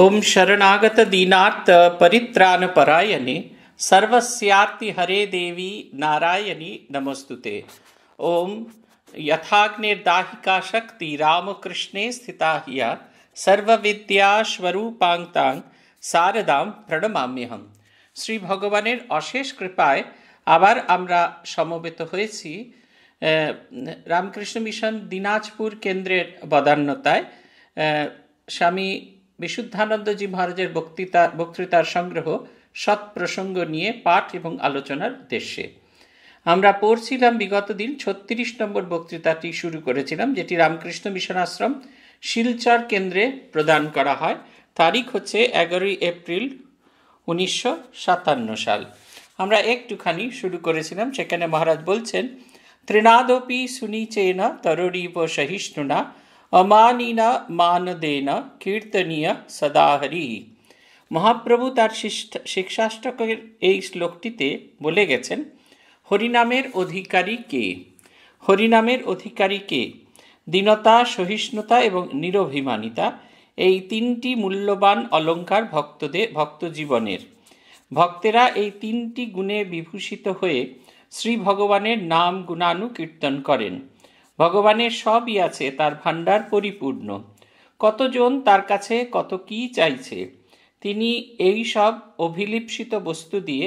ఓం శరణాగత దీనార్థ పరిత్రాణ పరాయణి సర్వస్యార్తి హరే దేవి నారాయణి నమస్తుతే ఓం యథాగ్నిర్దాహికా శక్తి రామకృష్ణే స్థితా హియా সর্ববিদ্যাস্বরূপাংতাং সারদাম প্রণমাম্যহম শ্রী ভগবানের অশেষ কৃপায় আবার আমরা সমবেত হয়েছি রামকৃষ্ণ মিশন দিনাজপুর কেন্দ্রের বদান্যতায় স্বামী বিশুদ্ধানন্দজি মহারাজের বক্তৃতা বক্তৃতার সংগ্রহ সৎ প্রসঙ্গ নিয়ে পাঠ এবং আলোচনার উদ্দেশ্যে আমরা পড়ছিলাম বিগত দিন ছত্রিশ নম্বর বক্তৃতাটি শুরু করেছিলাম যেটি রামকৃষ্ণ মিশন আশ্রম শিলচর কেন্দ্রে প্রদান করা হয় তারিখ হচ্ছে এগারোই এপ্রিল উনিশশো সাতান্ন সাল আমরা একটুখানি শুরু করেছিলাম সেখানে মহারাজ বলছেন ত্রিনাদপি সুনিচেনা ব সহিষ্ণুনা অমানিন মানদেন কীর্তনীয় সদাহরি মহাপ্রভু তার শিক্ষাষ্টকের এই শ্লোকটিতে বলে গেছেন হরিনামের অধিকারী কে হরিনামের অধিকারী কে দীনতা সহিষ্ণুতা এবং নিরভিমানিতা এই তিনটি মূল্যবান অলঙ্কার ভক্তদের ভক্ত জীবনের ভক্তেরা এই তিনটি গুণে বিভূষিত হয়ে শ্রী ভগবানের নাম গুণানু কীর্তন করেন ভগবানের সবই আছে তার ভাণ্ডার পরিপূর্ণ কতজন তার কাছে কত কি চাইছে তিনি এই সব অভিলিপ্সিত বস্তু দিয়ে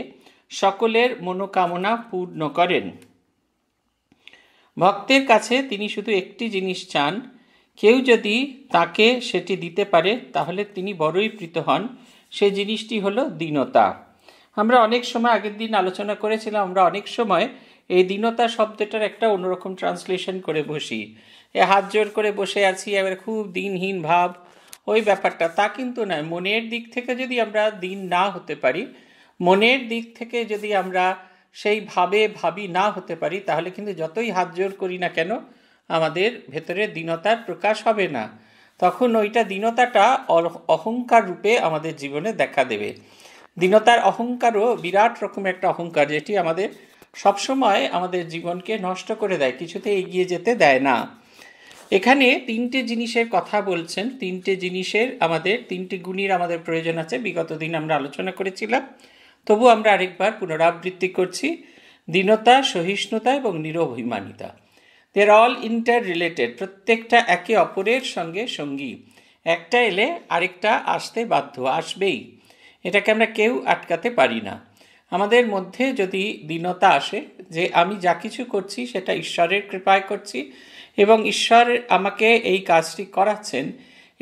সকলের মনোকামনা পূর্ণ করেন ভক্তের কাছে তিনি শুধু একটি জিনিস চান কেউ যদি তাকে সেটি দিতে পারে তাহলে তিনি বড়ই প্রীত হন সে জিনিসটি হলো দীনতা আমরা অনেক সময় আগের দিন আলোচনা করেছিলাম আমরা অনেক সময় এই দীনতা শব্দটার একটা অন্যরকম ট্রান্সলেশন করে বসি এ হাত জোর করে বসে আছি এবার খুব দিনহীন ভাব ওই ব্যাপারটা তা কিন্তু নয় মনের দিক থেকে যদি আমরা দিন না হতে পারি মনের দিক থেকে যদি আমরা সেই ভাবে ভাবি না হতে পারি তাহলে কিন্তু যতই হাত জোর করি না কেন আমাদের ভেতরে দীনতার প্রকাশ হবে না তখন ওইটা দীনতাটা অহংকার রূপে আমাদের জীবনে দেখা দেবে দীনতার অহংকারও বিরাট রকম একটা অহংকার যেটি আমাদের সবসময় আমাদের জীবনকে নষ্ট করে দেয় কিছুতে এগিয়ে যেতে দেয় না এখানে তিনটে জিনিসের কথা বলছেন তিনটে জিনিসের আমাদের তিনটি গুণের আমাদের প্রয়োজন আছে বিগত দিন আমরা আলোচনা করেছিলাম তবু আমরা আরেকবার পুনরাবৃত্তি করছি দীনতা সহিষ্ণুতা এবং নিরভিমানিতা দে অল ইন্টার রিলেটেড প্রত্যেকটা একে অপরের সঙ্গে সঙ্গী একটা এলে আরেকটা আসতে বাধ্য আসবেই এটাকে আমরা কেউ আটকাতে পারি না আমাদের মধ্যে যদি দীনতা আসে যে আমি যা কিছু করছি সেটা ঈশ্বরের কৃপায় করছি এবং ঈশ্বর আমাকে এই কাজটি করাচ্ছেন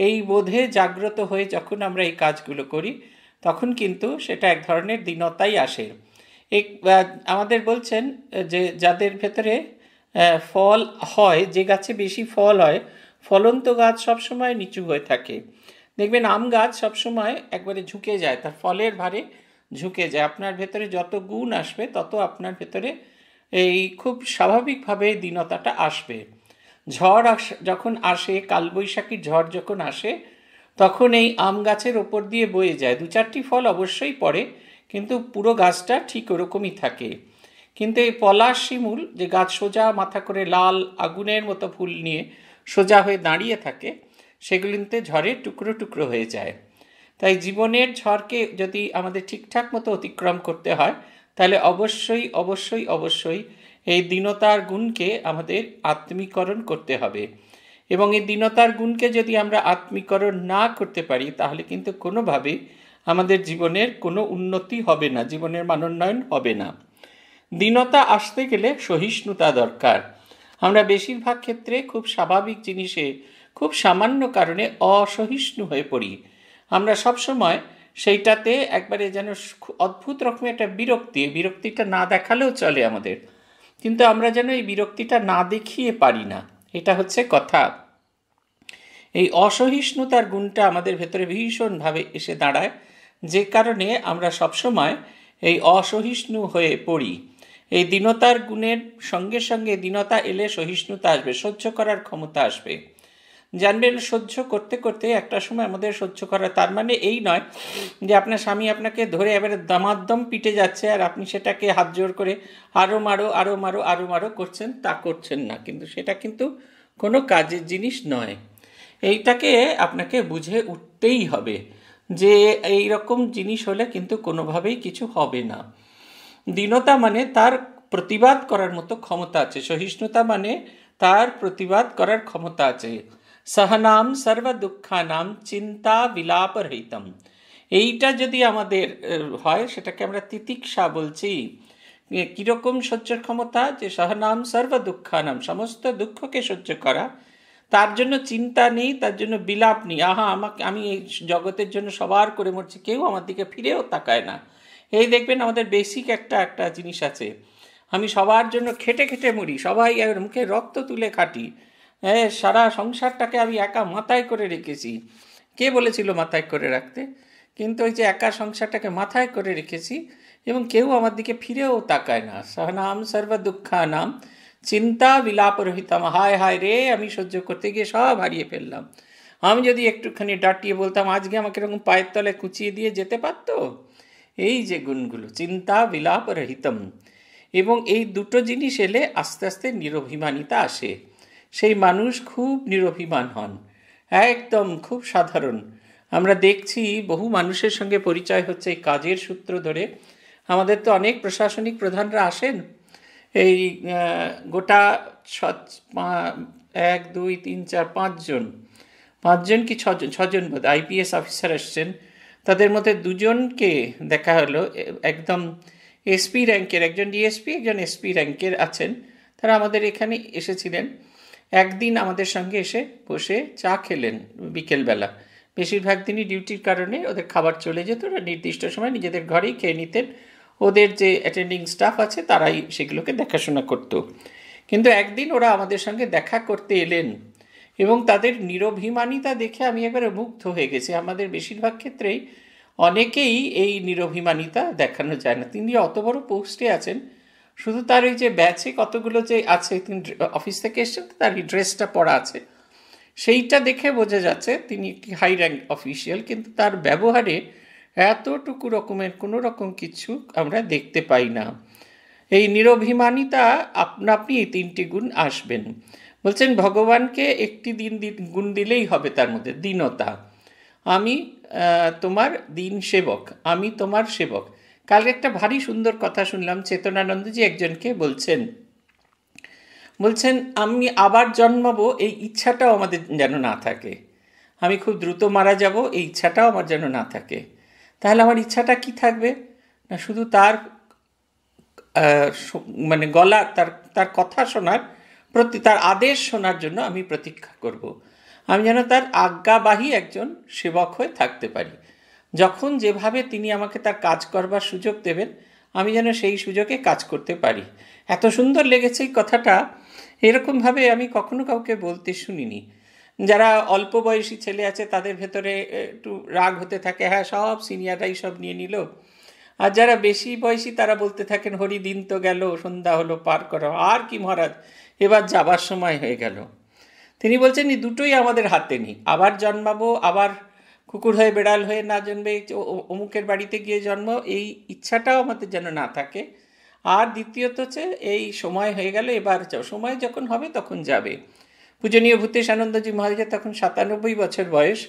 এই বোধে জাগ্রত হয়ে যখন আমরা এই কাজগুলো করি তখন কিন্তু সেটা এক ধরনের দীনতাই আসে এক আমাদের বলছেন যে যাদের ভেতরে ফল হয় যে গাছে বেশি ফল হয় ফলন্ত গাছ সবসময় নিচু হয়ে থাকে দেখবেন আম গাছ সবসময় একবারে ঝুঁকে যায় তার ফলের ভারে ঝুঁকে যায় আপনার ভেতরে যত গুণ আসবে তত আপনার ভেতরে এই খুব স্বাভাবিকভাবে দীনতাটা আসবে ঝড় যখন আসে কালবৈশাখীর ঝড় যখন আসে তখন এই আম গাছের ওপর দিয়ে বয়ে যায় দু চারটি ফল অবশ্যই পড়ে কিন্তু পুরো গাছটা ঠিক ওরকমই থাকে কিন্তু এই পলাশ শিমুল যে গাছ সোজা মাথা করে লাল আগুনের মতো ফুল নিয়ে সোজা হয়ে দাঁড়িয়ে থাকে সেগুলিতে ঝড়ে টুকরো টুকরো হয়ে যায় তাই জীবনের ঝড়কে যদি আমাদের ঠিকঠাক মতো অতিক্রম করতে হয় তাহলে অবশ্যই অবশ্যই অবশ্যই এই দীনতার গুণকে আমাদের আত্মীকরণ করতে হবে এবং এই দীনতার গুণকে যদি আমরা আত্মীকরণ না করতে পারি তাহলে কিন্তু কোনোভাবে আমাদের জীবনের কোনো উন্নতি হবে না জীবনের মানোন্নয়ন হবে না দীনতা আসতে গেলে সহিষ্ণুতা দরকার আমরা বেশিরভাগ ক্ষেত্রে খুব স্বাভাবিক জিনিসে খুব সামান্য কারণে অসহিষ্ণু হয়ে পড়ি আমরা সবসময় সেইটাতে একবারে যেন অদ্ভুত রকমের একটা বিরক্তি বিরক্তিটা না দেখালেও চলে আমাদের কিন্তু আমরা যেন এই বিরক্তিটা না দেখিয়ে পারি না এটা হচ্ছে কথা এই অসহিষ্ণুতার গুণটা আমাদের ভেতরে ভীষণভাবে এসে দাঁড়ায় যে কারণে আমরা সবসময় এই অসহিষ্ণু হয়ে পড়ি এই দীনতার গুণের সঙ্গে সঙ্গে দীনতা এলে সহিষ্ণুতা আসবে সহ্য করার ক্ষমতা আসবে জানবেন সহ্য করতে করতে একটা সময় আমাদের সহ্য করা তার মানে এই নয় যে আপনার স্বামী আপনাকে ধরে এবারে দমাদ্দম পিটে যাচ্ছে আর আপনি সেটাকে হাত জোর করে আরও মারো আরও মারো আরও মারো করছেন তা করছেন না কিন্তু সেটা কিন্তু কোনো কাজের জিনিস নয় এইটাকে আপনাকে বুঝে উঠতেই হবে যে এই রকম জিনিস হলে কিন্তু কোনোভাবেই কিছু হবে না দীনতা মানে তার প্রতিবাদ করার মতো ক্ষমতা আছে সহিষ্ণুতা মানে তার প্রতিবাদ করার ক্ষমতা আছে সহনাম দুঃখানাম চিন্তা বিলাপরহিতম এইটা যদি আমাদের হয় সেটাকে আমরা তিতিক্ষা বলছি কীরকম সহ্য ক্ষমতা যে সহনাম সর্ব দুঃখানাম সমস্ত দুঃখকে সহ্য করা তার জন্য চিন্তা নেই তার জন্য বিলাপ নেই আহা আমাকে আমি এই জগতের জন্য সবার করে মরছি কেউ আমার দিকে ফিরেও তাকায় না এই দেখবেন আমাদের বেসিক একটা একটা জিনিস আছে আমি সবার জন্য খেটে খেটে মরি সবাই মুখে রক্ত তুলে খাটি হ্যাঁ সারা সংসারটাকে আমি একা মাথায় করে রেখেছি কে বলেছিল মাথায় করে রাখতে কিন্তু ওই যে একা সংসারটাকে মাথায় করে রেখেছি এবং কেউ আমার দিকে ফিরেও তাকায় না সহনাম সর্বদুঃখা নাম চিন্তা বিলাপ রহিতাম হায় হায় রে আমি সহ্য করতে গিয়ে সব হারিয়ে ফেললাম আমি যদি একটুখানি ডাটিয়ে বলতাম আজকে আমাকে এরকম পায়ের তলে কুচিয়ে দিয়ে যেতে পারতো এই যে গুণগুলো চিন্তা বিলাপ রহিতম এবং এই দুটো জিনিস এলে আস্তে আস্তে নিরভিমানিতা আসে সেই মানুষ খুব নিরভিমান হন একদম খুব সাধারণ আমরা দেখছি বহু মানুষের সঙ্গে পরিচয় হচ্ছে এই কাজের সূত্র ধরে আমাদের তো অনেক প্রশাসনিক প্রধানরা আসেন এই গোটা ছ এক দুই তিন চার পাঁচজন পাঁচজন কি ছজন ছজন বোধ আইপিএস অফিসার আসছেন তাদের মধ্যে দুজনকে দেখা হলো একদম এসপি র্যাঙ্কের একজন ডিএসপি একজন এসপি র্যাঙ্কের আছেন তারা আমাদের এখানে এসেছিলেন একদিন আমাদের সঙ্গে এসে বসে চা খেলেন বিকেলবেলা বেশিরভাগ দিনই ডিউটির কারণে ওদের খাবার চলে যেত ওরা নির্দিষ্ট সময় নিজেদের ঘরেই খেয়ে নিতেন ওদের যে অ্যাটেন্ডিং স্টাফ আছে তারাই সেগুলোকে দেখাশোনা করত কিন্তু একদিন ওরা আমাদের সঙ্গে দেখা করতে এলেন এবং তাদের নিরভিমানিতা দেখে আমি একবারে মুগ্ধ হয়ে গেছি আমাদের বেশিরভাগ ক্ষেত্রেই অনেকেই এই নিরভিমানিতা দেখানো যায় না তিনি অত বড় পোস্টে আছেন শুধু তার ওই যে ব্যাচে কতগুলো যে আছে তিনি অফিস থেকে এসছেন তার এই ড্রেসটা পরা আছে সেইটা দেখে বোঝা যাচ্ছে তিনি একটি হাই র্যাঙ্ক অফিসিয়াল কিন্তু তার ব্যবহারে এতটুকু রকমের কোনো রকম কিছু আমরা দেখতে পাই না এই নিরভিমানিতা আপনা আপনি এই তিনটি গুণ আসবেন বলছেন ভগবানকে একটি দিন গুণ দিলেই হবে তার মধ্যে দীনতা আমি তোমার দিন সেবক আমি তোমার সেবক কাল একটা ভারী সুন্দর কথা শুনলাম চেতনানন্দজি একজনকে বলছেন বলছেন আমি আবার জন্মাবো এই ইচ্ছাটাও আমাদের যেন না থাকে আমি খুব দ্রুত মারা যাব এই ইচ্ছাটাও আমার যেন না থাকে তাহলে আমার ইচ্ছাটা কি থাকবে না শুধু তার মানে গলা তার তার কথা শোনার প্রতি তার আদেশ শোনার জন্য আমি প্রতীক্ষা করব। আমি যেন তার আজ্ঞাবাহী একজন সেবক হয়ে থাকতে পারি যখন যেভাবে তিনি আমাকে তার কাজ করবার সুযোগ দেবেন আমি যেন সেই সুযোগে কাজ করতে পারি এত সুন্দর লেগেছে এই কথাটা এরকমভাবে আমি কখনো কাউকে বলতে শুনিনি যারা অল্প বয়সী ছেলে আছে তাদের ভেতরে একটু রাগ হতে থাকে হ্যাঁ সব সিনিয়ররাই সব নিয়ে নিল আর যারা বেশি বয়সী তারা বলতে থাকেন হরি দিন তো গেল সন্ধ্যা হলো পার করো আর কি মহারাজ এবার যাবার সময় হয়ে গেল তিনি বলছেন দুটোই আমাদের হাতে নেই আবার জন্মাবো আবার কুকুর হয়ে বেড়াল হয়ে না জন্মে অমুকের বাড়িতে গিয়ে জন্ম এই ইচ্ছাটাও আমাদের যেন না থাকে আর দ্বিতীয়ত হচ্ছে এই সময় হয়ে গেল এবার সময় যখন হবে তখন যাবে পূজনীয় ভূতেশ আনন্দজি মহারাজের তখন সাতানব্বই বছর বয়স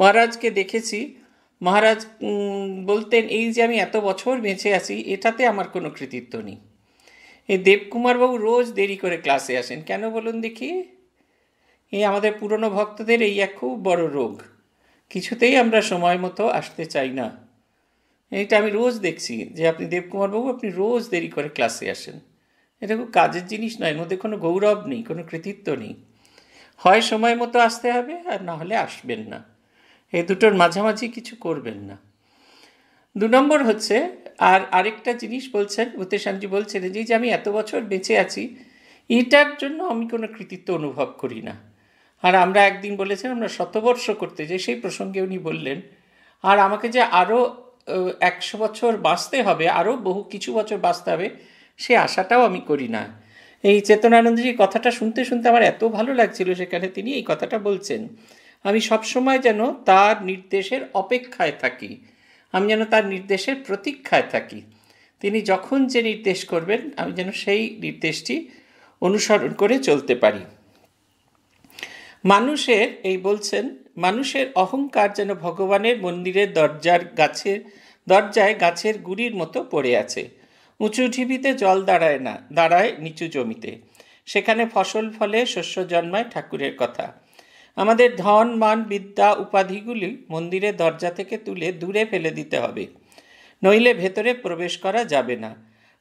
মহারাজকে দেখেছি মহারাজ বলতেন এই যে আমি এত বছর বেঁচে আছি এটাতে আমার কোনো কৃতিত্ব নেই এই দেবকুমারবাবু রোজ দেরি করে ক্লাসে আসেন কেন বলুন দেখি এই আমাদের পুরনো ভক্তদের এই এক খুব বড় রোগ কিছুতেই আমরা সময় মতো আসতে চাই না এটা আমি রোজ দেখছি যে আপনি দেবকুমারবাবু আপনি রোজ দেরি করে ক্লাসে আসেন এটা খুব কাজের জিনিস নয় এর মধ্যে কোনো গৌরব নেই কোনো কৃতিত্ব নেই হয় সময় মতো আসতে হবে আর না হলে আসবেন না এই দুটোর মাঝামাঝি কিছু করবেন না দু নম্বর হচ্ছে আর আরেকটা জিনিস বলছেন ভূতেশানজি বলছেন যে আমি এত বছর বেঁচে আছি এটার জন্য আমি কোনো কৃতিত্ব অনুভব করি না আর আমরা একদিন বলেছিলাম আমরা শতবর্ষ করতে যে সেই প্রসঙ্গে উনি বললেন আর আমাকে যে আরও একশো বছর বাঁচতে হবে আরও বহু কিছু বছর বাঁচতে হবে সে আশাটাও আমি করি না এই চেতনানন্দজি কথাটা শুনতে শুনতে আমার এত ভালো লাগছিল সেখানে তিনি এই কথাটা বলছেন আমি সবসময় যেন তার নির্দেশের অপেক্ষায় থাকি আমি যেন তার নির্দেশের প্রতীক্ষায় থাকি তিনি যখন যে নির্দেশ করবেন আমি যেন সেই নির্দেশটি অনুসরণ করে চলতে পারি মানুষের এই বলছেন মানুষের অহংকার যেন ভগবানের মন্দিরের দরজার গাছের দরজায় গাছের গুড়ির মতো পড়ে আছে উঁচু ঢিবিতে জল দাঁড়ায় না দাঁড়ায় নিচু জমিতে সেখানে ফসল ফলে শস্য জন্মায় ঠাকুরের কথা আমাদের ধন মান বিদ্যা উপাধিগুলি মন্দিরের দরজা থেকে তুলে দূরে ফেলে দিতে হবে নইলে ভেতরে প্রবেশ করা যাবে না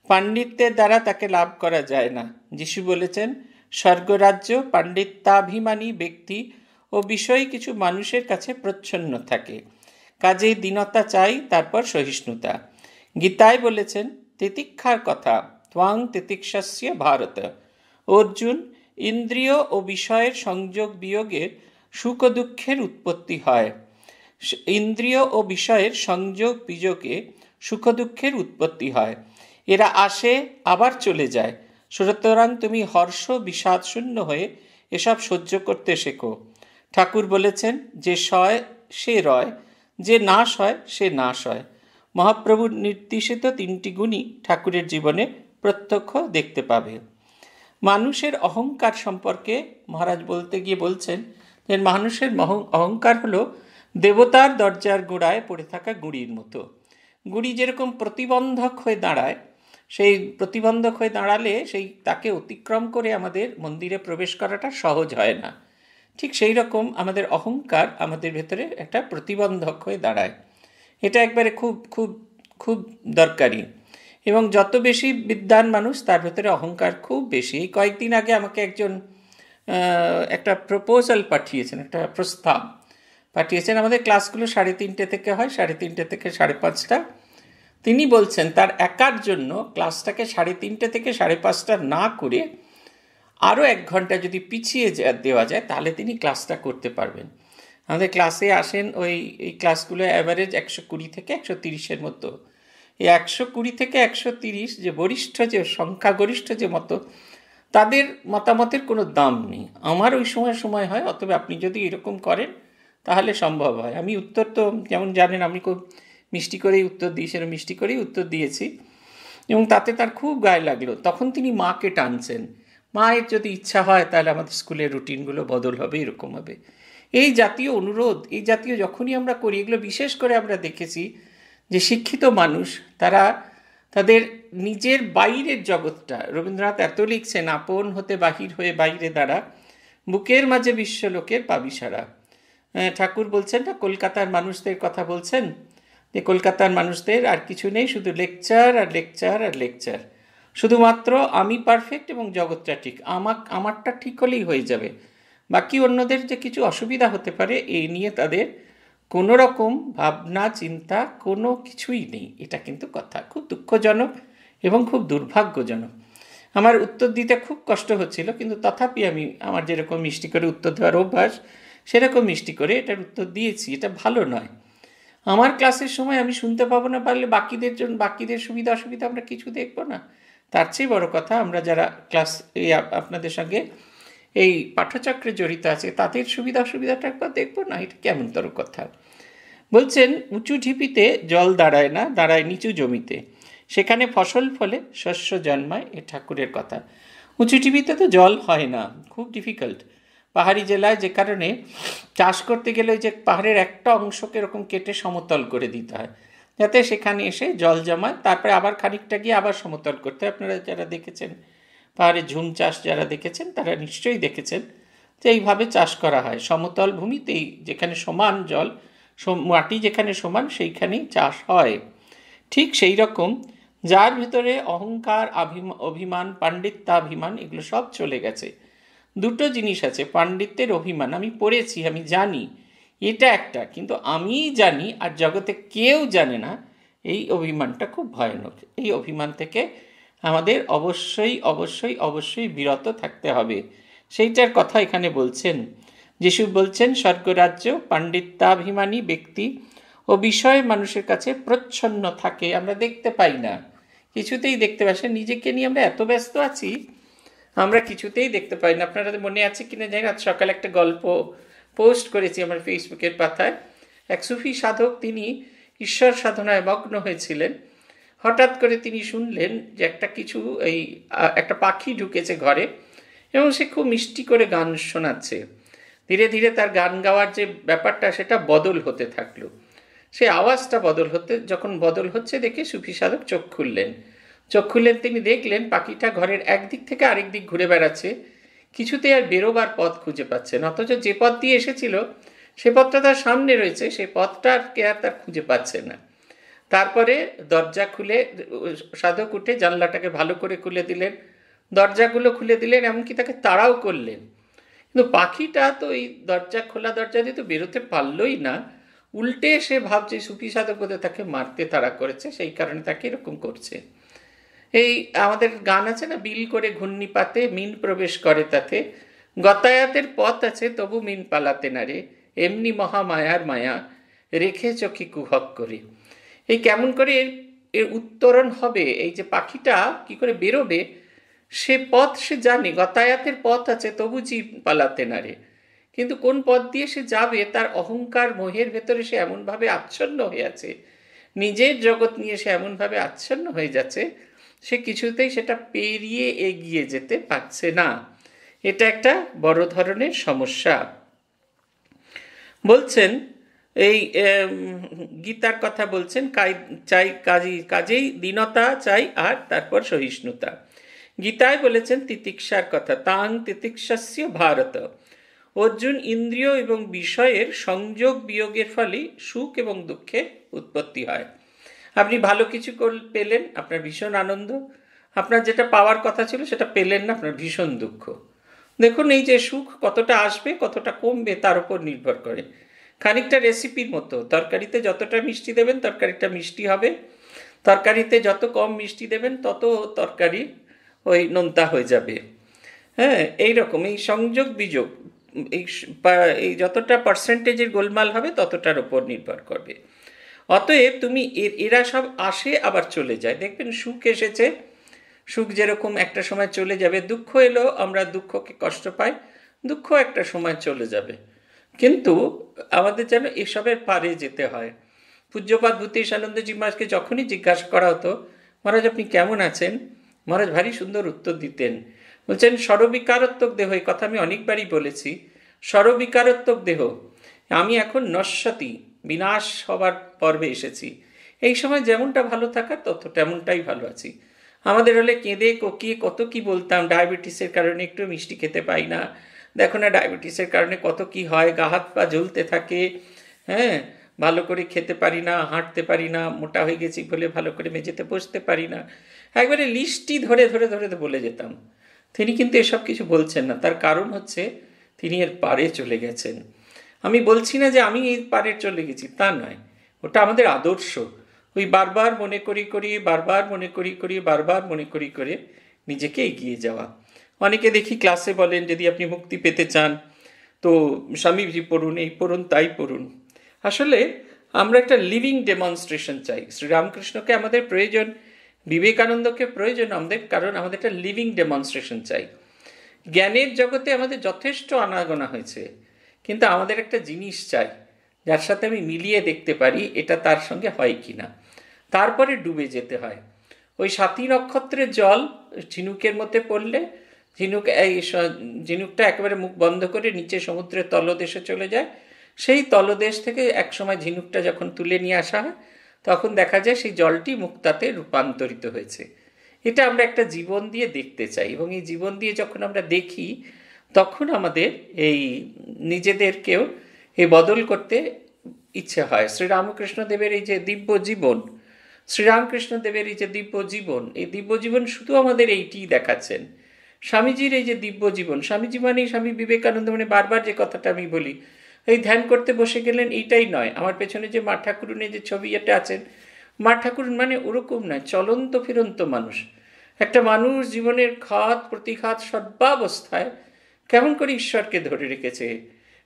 পাণ্ডিত্যের দ্বারা তাকে লাভ করা যায় না যিশু বলেছেন স্বর্গরাজ্য পাণ্ডিত্যাভিমানী ব্যক্তি ও বিষয়ে কিছু মানুষের কাছে প্রচ্ছন্ন থাকে কাজেই দীনতা চাই তারপর সহিষ্ণুতা গীতায় বলেছেন তিতিক্ষার কথা ত্বাং তিতিক্ষাস্য ভারত অর্জুন ইন্দ্রিয় ও বিষয়ের সংযোগ বিয়োগের সুখ দুঃখের উৎপত্তি হয় ইন্দ্রিয় ও বিষয়ের সংযোগ বিযোগে সুখ দুঃখের উৎপত্তি হয় এরা আসে আবার চলে যায় সুতরাং তুমি হর্ষ বিষাদ শূন্য হয়ে এসব সহ্য করতে শেখো ঠাকুর বলেছেন যে সয় সে রয় যে না সয় সে না সয় মহাপ্রভুর নির্দেশিত তিনটি গুণই ঠাকুরের জীবনে প্রত্যক্ষ দেখতে পাবে মানুষের অহংকার সম্পর্কে মহারাজ বলতে গিয়ে বলছেন যে মানুষের অহংকার হলো দেবতার দরজার গোড়ায় পড়ে থাকা গুড়ির মতো গুড়ি যেরকম প্রতিবন্ধক হয়ে দাঁড়ায় সেই প্রতিবন্ধক হয়ে দাঁড়ালে সেই তাকে অতিক্রম করে আমাদের মন্দিরে প্রবেশ করাটা সহজ হয় না ঠিক সেই রকম আমাদের অহংকার আমাদের ভেতরে একটা প্রতিবন্ধক হয়ে দাঁড়ায় এটা একবারে খুব খুব খুব দরকারি এবং যত বেশি বিদ্যান মানুষ তার ভেতরে অহংকার খুব বেশি এই কয়েকদিন আগে আমাকে একজন একটা প্রপোজাল পাঠিয়েছেন একটা প্রস্তাব পাঠিয়েছেন আমাদের ক্লাসগুলো সাড়ে তিনটে থেকে হয় সাড়ে তিনটে থেকে সাড়ে পাঁচটা তিনি বলছেন তার একার জন্য ক্লাসটাকে সাড়ে তিনটে থেকে সাড়ে পাঁচটা না করে আরও এক ঘন্টা যদি পিছিয়ে দেওয়া যায় তাহলে তিনি ক্লাসটা করতে পারবেন আমাদের ক্লাসে আসেন ওই এই ক্লাসগুলো অ্যাভারেজ একশো কুড়ি থেকে একশো তিরিশের মতো এই একশো কুড়ি থেকে একশো তিরিশ যে বরিষ্ঠ যে সংখ্যাগরিষ্ঠ যে মতো তাদের মতামতের কোনো দাম নেই আমার ওই সময় সময় হয় অথবা আপনি যদি এরকম করেন তাহলে সম্ভব হয় আমি উত্তর তো যেমন জানেন আমি খুব মিষ্টি করেই উত্তর দিই সেরকম মিষ্টি করেই উত্তর দিয়েছি এবং তাতে তার খুব গায়ে লাগলো তখন তিনি মাকে টানছেন মায়ের যদি ইচ্ছা হয় তাহলে আমাদের স্কুলের রুটিনগুলো বদল হবে এরকম হবে এই জাতীয় অনুরোধ এই জাতীয় যখনই আমরা করি এগুলো বিশেষ করে আমরা দেখেছি যে শিক্ষিত মানুষ তারা তাদের নিজের বাইরের জগৎটা রবীন্দ্রনাথ এত লিখছেন আপন হতে বাহির হয়ে বাইরে দাঁড়া বুকের মাঝে বিশ্বলোকের পাবিসারা ঠাকুর বলছেন না কলকাতার মানুষদের কথা বলছেন যে কলকাতার মানুষদের আর কিছু নেই শুধু লেকচার আর লেকচার আর লেকচার শুধুমাত্র আমি পারফেক্ট এবং জগৎটা ঠিক আমার আমারটা ঠিক হলেই হয়ে যাবে বাকি অন্যদের যে কিছু অসুবিধা হতে পারে এই নিয়ে তাদের কোনো রকম ভাবনা চিন্তা কোনো কিছুই নেই এটা কিন্তু কথা খুব দুঃখজনক এবং খুব দুর্ভাগ্যজনক আমার উত্তর দিতে খুব কষ্ট হচ্ছিল কিন্তু তথাপি আমি আমার যেরকম মিষ্টি করে উত্তর দেওয়ার অভ্যাস সেরকম মিষ্টি করে এটার উত্তর দিয়েছি এটা ভালো নয় আমার ক্লাসের সময় আমি শুনতে পাবো না পারলে বাকিদের জন্য বাকিদের সুবিধা অসুবিধা আমরা কিছু দেখব না তার চেয়ে বড় কথা আমরা যারা ক্লাস এই আপনাদের সঙ্গে এই পাঠচক্রে জড়িত আছে তাদের সুবিধা অসুবিধাটা একবার দেখব না এটা কেমনতর কথা বলছেন উঁচু ঢিপিতে জল দাঁড়ায় না দাঁড়ায় নিচু জমিতে সেখানে ফসল ফলে শস্য জন্মায় এ ঠাকুরের কথা উঁচু ঢিপিতে তো জল হয় না খুব ডিফিকাল্ট পাহাড়ি জেলায় যে কারণে চাষ করতে গেলে ওই যে পাহাড়ের একটা অংশকে এরকম কেটে সমতল করে দিতে হয় যাতে সেখানে এসে জল জমায় তারপরে আবার খানিকটা গিয়ে আবার সমতল করতে হয় আপনারা যারা দেখেছেন পাহাড়ে ঝুম চাষ যারা দেখেছেন তারা নিশ্চয়ই দেখেছেন যে এইভাবে চাষ করা হয় সমতল ভূমিতেই যেখানে সমান জল মাটি যেখানে সমান সেইখানেই চাষ হয় ঠিক সেই রকম যার ভিতরে অহংকার অভিমান পাণ্ডিত্যাভিমান এগুলো সব চলে গেছে দুটো জিনিস আছে পাণ্ডিত্যের অভিমান আমি পড়েছি আমি জানি এটা একটা কিন্তু আমি জানি আর জগতে কেউ জানে না এই অভিমানটা খুব ভয়ানক এই অভিমান থেকে আমাদের অবশ্যই অবশ্যই অবশ্যই বিরত থাকতে হবে সেইটার কথা এখানে বলছেন যিশু বলছেন স্বর্গরাজ্য পাণ্ডিত্যাভিমানী ব্যক্তি ও বিষয়ে মানুষের কাছে প্রচ্ছন্ন থাকে আমরা দেখতে পাই না কিছুতেই দেখতে পাই নিজেকে নিয়ে আমরা এত ব্যস্ত আছি আমরা কিছুতেই দেখতে পাই না আপনারা মনে আছে কিনা জানি আজ সকালে একটা গল্প পোস্ট করেছি আমার ফেসবুকের পাতায় এক সুফি সাধক তিনি ঈশ্বর সাধনায় মগ্ন হয়েছিলেন হঠাৎ করে তিনি শুনলেন যে একটা কিছু এই একটা পাখি ঢুকেছে ঘরে এবং সে খুব মিষ্টি করে গান শোনাচ্ছে ধীরে ধীরে তার গান গাওয়ার যে ব্যাপারটা সেটা বদল হতে থাকলো সে আওয়াজটা বদল হতে যখন বদল হচ্ছে দেখে সুফি সাধক চোখ খুললেন চোখ খুললেন তিনি দেখলেন পাখিটা ঘরের একদিক থেকে আরেক দিক ঘুরে বেড়াচ্ছে কিছুতে আর বেরোবার পথ খুঁজে পাচ্ছেন অথচ যে পথ দিয়ে এসেছিল সে পথটা তার সামনে রয়েছে সেই পথটা আর তার খুঁজে পাচ্ছে না তারপরে দরজা খুলে সাধক উঠে জানলাটাকে ভালো করে খুলে দিলেন দরজাগুলো খুলে দিলেন এমনকি তাকে তাড়াও করলেন কিন্তু পাখিটা তো এই দরজা খোলা দরজা দিয়ে তো বেরোতে পারলই না উল্টে সে ভাবছে সুফি সাধক তাকে মারতে তাড়া করেছে সেই কারণে তাকে এরকম করছে এই আমাদের গান আছে না বিল করে ঘূর্ণি পাতে মিন প্রবেশ করে তাতে গতায়াতের পথ আছে তবু মিন পালাতে না রে এমনি মহামায়ার মায়া রেখে চোখে কুহক করে এই কেমন করে এর উত্তরণ হবে এই যে পাখিটা কি করে বেরোবে সে পথ সে জানে গতায়াতের পথ আছে তবু জীব পালাতে না রে কিন্তু কোন পথ দিয়ে সে যাবে তার অহংকার মোহের ভেতরে সে এমনভাবে আচ্ছন্ন হয়ে আছে নিজের জগৎ নিয়ে সে এমনভাবে আচ্ছন্ন হয়ে যাচ্ছে সে কিছুতেই সেটা পেরিয়ে এগিয়ে যেতে পারছে না এটা একটা বড় ধরনের সমস্যা বলছেন এই গীতার কথা বলছেন চাই কাজী কাজেই দীনতা চাই আর তারপর সহিষ্ণুতা গীতায় বলেছেন তিতিক্ষার কথা তাং তিতিক্ষাস্য ভারত অর্জুন ইন্দ্রিয় এবং বিষয়ের সংযোগ বিয়োগের ফলে সুখ এবং দুঃখের উৎপত্তি হয় আপনি ভালো কিছু পেলেন আপনার ভীষণ আনন্দ আপনার যেটা পাওয়ার কথা ছিল সেটা পেলেন না আপনার ভীষণ দুঃখ দেখুন এই যে সুখ কতটা আসবে কতটা কমবে তার উপর নির্ভর করে খানিকটা রেসিপির মতো তরকারিতে যতটা মিষ্টি দেবেন তরকারিটা মিষ্টি হবে তরকারিতে যত কম মিষ্টি দেবেন তত তরকারি ওই নোনতা হয়ে যাবে হ্যাঁ এই রকম এই সংযোগ বিযোগ এই যতটা পার্সেন্টেজের গোলমাল হবে ততটার উপর নির্ভর করবে অতএব তুমি এরা সব আসে আবার চলে যায় দেখবেন সুখ এসেছে সুখ যেরকম একটা সময় চলে যাবে দুঃখ এলো আমরা দুঃখকে কষ্ট পাই দুঃখ একটা সময় চলে যাবে কিন্তু আমাদের যেন এসবের পারে যেতে হয় পূজ্যপাত ভূতেশ আনন্দজি মহারাজকে যখনই জিজ্ঞাসা করা হতো মহারাজ আপনি কেমন আছেন মহারাজ ভারী সুন্দর উত্তর দিতেন বলছেন সরবিকারত্বক দেহ এই কথা আমি অনেকবারই বলেছি সরবিকারত্বক দেহ আমি এখন নস্বাতি বিনাশ হবার পর্বে এসেছি এই সময় যেমনটা ভালো থাকা তত তেমনটাই ভালো আছি আমাদের হলে কেঁদে কোকিয়ে কত কি বলতাম ডায়াবেটিসের কারণে একটু মিষ্টি খেতে পাই না দেখো না ডায়াবেটিসের কারণে কত কি হয় গা হাত পা জ্বলতে থাকে হ্যাঁ ভালো করে খেতে পারি না হাঁটতে পারি না মোটা হয়ে গেছি বলে ভালো করে মেঝেতে বসতে পারি না একবারে লিস্টটি ধরে ধরে ধরে বলে যেতাম তিনি কিন্তু এসব কিছু বলছেন না তার কারণ হচ্ছে তিনি এর পারে চলে গেছেন আমি বলছি না যে আমি এই পারে চলে গেছি তা নয় ওটা আমাদের আদর্শ ওই বারবার মনে করি করি বারবার মনে করি করি বারবার মনে করি করে নিজেকে এগিয়ে যাওয়া অনেকে দেখি ক্লাসে বলেন যদি আপনি মুক্তি পেতে চান তো স্বামীজি পড়ুন এই পড়ুন তাই পড়ুন আসলে আমরা একটা লিভিং ডেমনস্ট্রেশন চাই শ্রীরামকৃষ্ণকে আমাদের প্রয়োজন বিবেকানন্দকে প্রয়োজন আমাদের কারণ আমাদের একটা লিভিং ডেমনস্ট্রেশন চাই জ্ঞানের জগতে আমাদের যথেষ্ট আনাগোনা হয়েছে কিন্তু আমাদের একটা জিনিস চাই যার সাথে আমি মিলিয়ে দেখতে পারি এটা তার সঙ্গে হয় কি না তারপরে ডুবে যেতে হয় ওই সাতী নক্ষত্রের জল ঝিনুকের মধ্যে পড়লে ঝিনুক এই ঝিনুকটা একেবারে মুখ বন্ধ করে নিচে সমুদ্রের তলদেশে চলে যায় সেই তলদেশ থেকে একসময় ঝিনুকটা যখন তুলে নিয়ে আসা হয় তখন দেখা যায় সেই জলটি মুক্তাতে রূপান্তরিত হয়েছে এটা আমরা একটা জীবন দিয়ে দেখতে চাই এবং এই জীবন দিয়ে যখন আমরা দেখি তখন আমাদের এই নিজেদেরকেও এই বদল করতে ইচ্ছে হয় শ্রীরামকৃষ্ণদেবের এই যে দিব্য জীবন শ্রীরামকৃষ্ণদেবের এই যে দিব্য জীবন এই দিব্য জীবন শুধু আমাদের এইটি দেখাচ্ছেন স্বামীজির এই যে দিব্য জীবন স্বামীজি মানে স্বামী বিবেকানন্দ মানে বারবার যে কথাটা আমি বলি এই ধ্যান করতে বসে গেলেন এইটাই নয় আমার পেছনে যে মা ঠাকুরুনের যে ছবি এটা আছেন মা ঠাকুর মানে ওরকম নয় চলন্ত ফিরন্ত মানুষ একটা মানুষ জীবনের খাত প্রতিঘাত সর্বাবস্থায় কেমন করে ঈশ্বরকে ধরে রেখেছে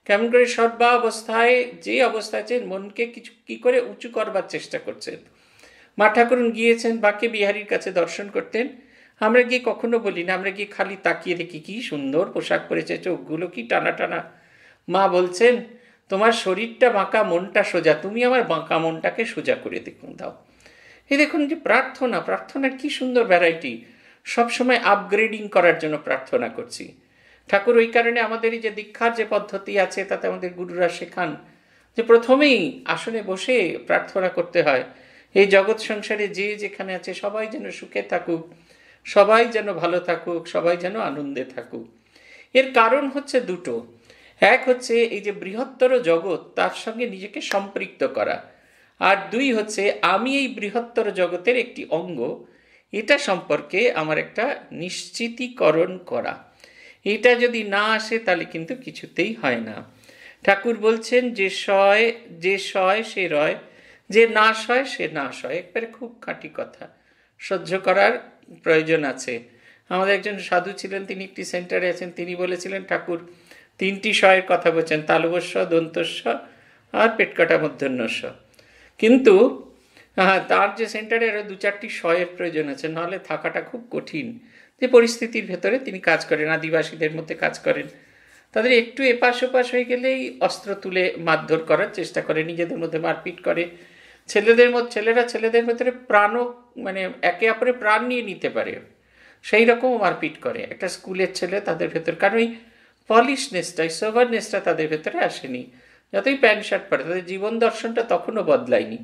কেমন করে সর্বাবস্থায় যে অবস্থা আছেন মনকে কিছু কি করে উঁচু করবার চেষ্টা করছেন মা ঠাকুরন গিয়েছেন বাকে বিহারীর কাছে দর্শন করতেন আমরা গিয়ে কখনো বলি না আমরা গিয়ে খালি তাকিয়ে দেখি কি সুন্দর পোশাক পরেছে চোখগুলো কি টানা টানা মা বলছেন তোমার শরীরটা বাঁকা মনটা সোজা তুমি আমার বাঁকা মনটাকে সোজা করে দেখুন দাও এ দেখুন যে প্রার্থনা প্রার্থনার কি সুন্দর ভ্যারাইটি সবসময় আপগ্রেডিং করার জন্য প্রার্থনা করছি ঠাকুর ওই কারণে আমাদের এই যে দীক্ষার যে পদ্ধতি আছে তাতে আমাদের গুরুরা শেখান যে প্রথমেই আসনে বসে প্রার্থনা করতে হয় এই জগৎ সংসারে যে যেখানে আছে সবাই যেন সুখে থাকুক সবাই যেন ভালো থাকুক সবাই যেন আনন্দে থাকুক এর কারণ হচ্ছে দুটো এক হচ্ছে এই যে বৃহত্তর জগৎ তার সঙ্গে নিজেকে সম্পৃক্ত করা আর দুই হচ্ছে আমি এই বৃহত্তর জগতের একটি অঙ্গ এটা সম্পর্কে আমার একটা নিশ্চিতীকরণ করা এটা যদি না আসে তাহলে কিন্তু কিছুতেই হয় না ঠাকুর বলছেন যে সয় যে সয় সে রয় যে না সয় সে না সয় একবারে খুব খাঁটি কথা সহ্য করার প্রয়োজন আছে আমাদের একজন সাধু ছিলেন তিনি একটি সেন্টারে আছেন তিনি বলেছিলেন ঠাকুর তিনটি সয়ের কথা বলছেন তালবস্ব দন্তস্য আর পেটকাটা মধ্যন্যস্ব কিন্তু তার যে সেন্টারে আরও দু চারটি সয়ের প্রয়োজন আছে নাহলে থাকাটা খুব কঠিন যে পরিস্থিতির ভেতরে তিনি কাজ করেন আদিবাসীদের মধ্যে কাজ করেন তাদের একটু এপাশ ওপাশ হয়ে গেলেই অস্ত্র তুলে মারধর করার চেষ্টা করে নিজেদের মধ্যে মারপিট করে ছেলেদের মধ্যে ছেলেরা ছেলেদের ভেতরে প্রাণও মানে একে অপরে প্রাণ নিয়ে নিতে পারে সেই রকমও মারপিট করে একটা স্কুলের ছেলে তাদের ভেতর কারণ ওই পলিশনেসটা সোভারনেসটা তাদের ভেতরে আসেনি যতই প্যান্ট শার্ট পরে তাদের জীবন দর্শনটা তখনও বদলায়নি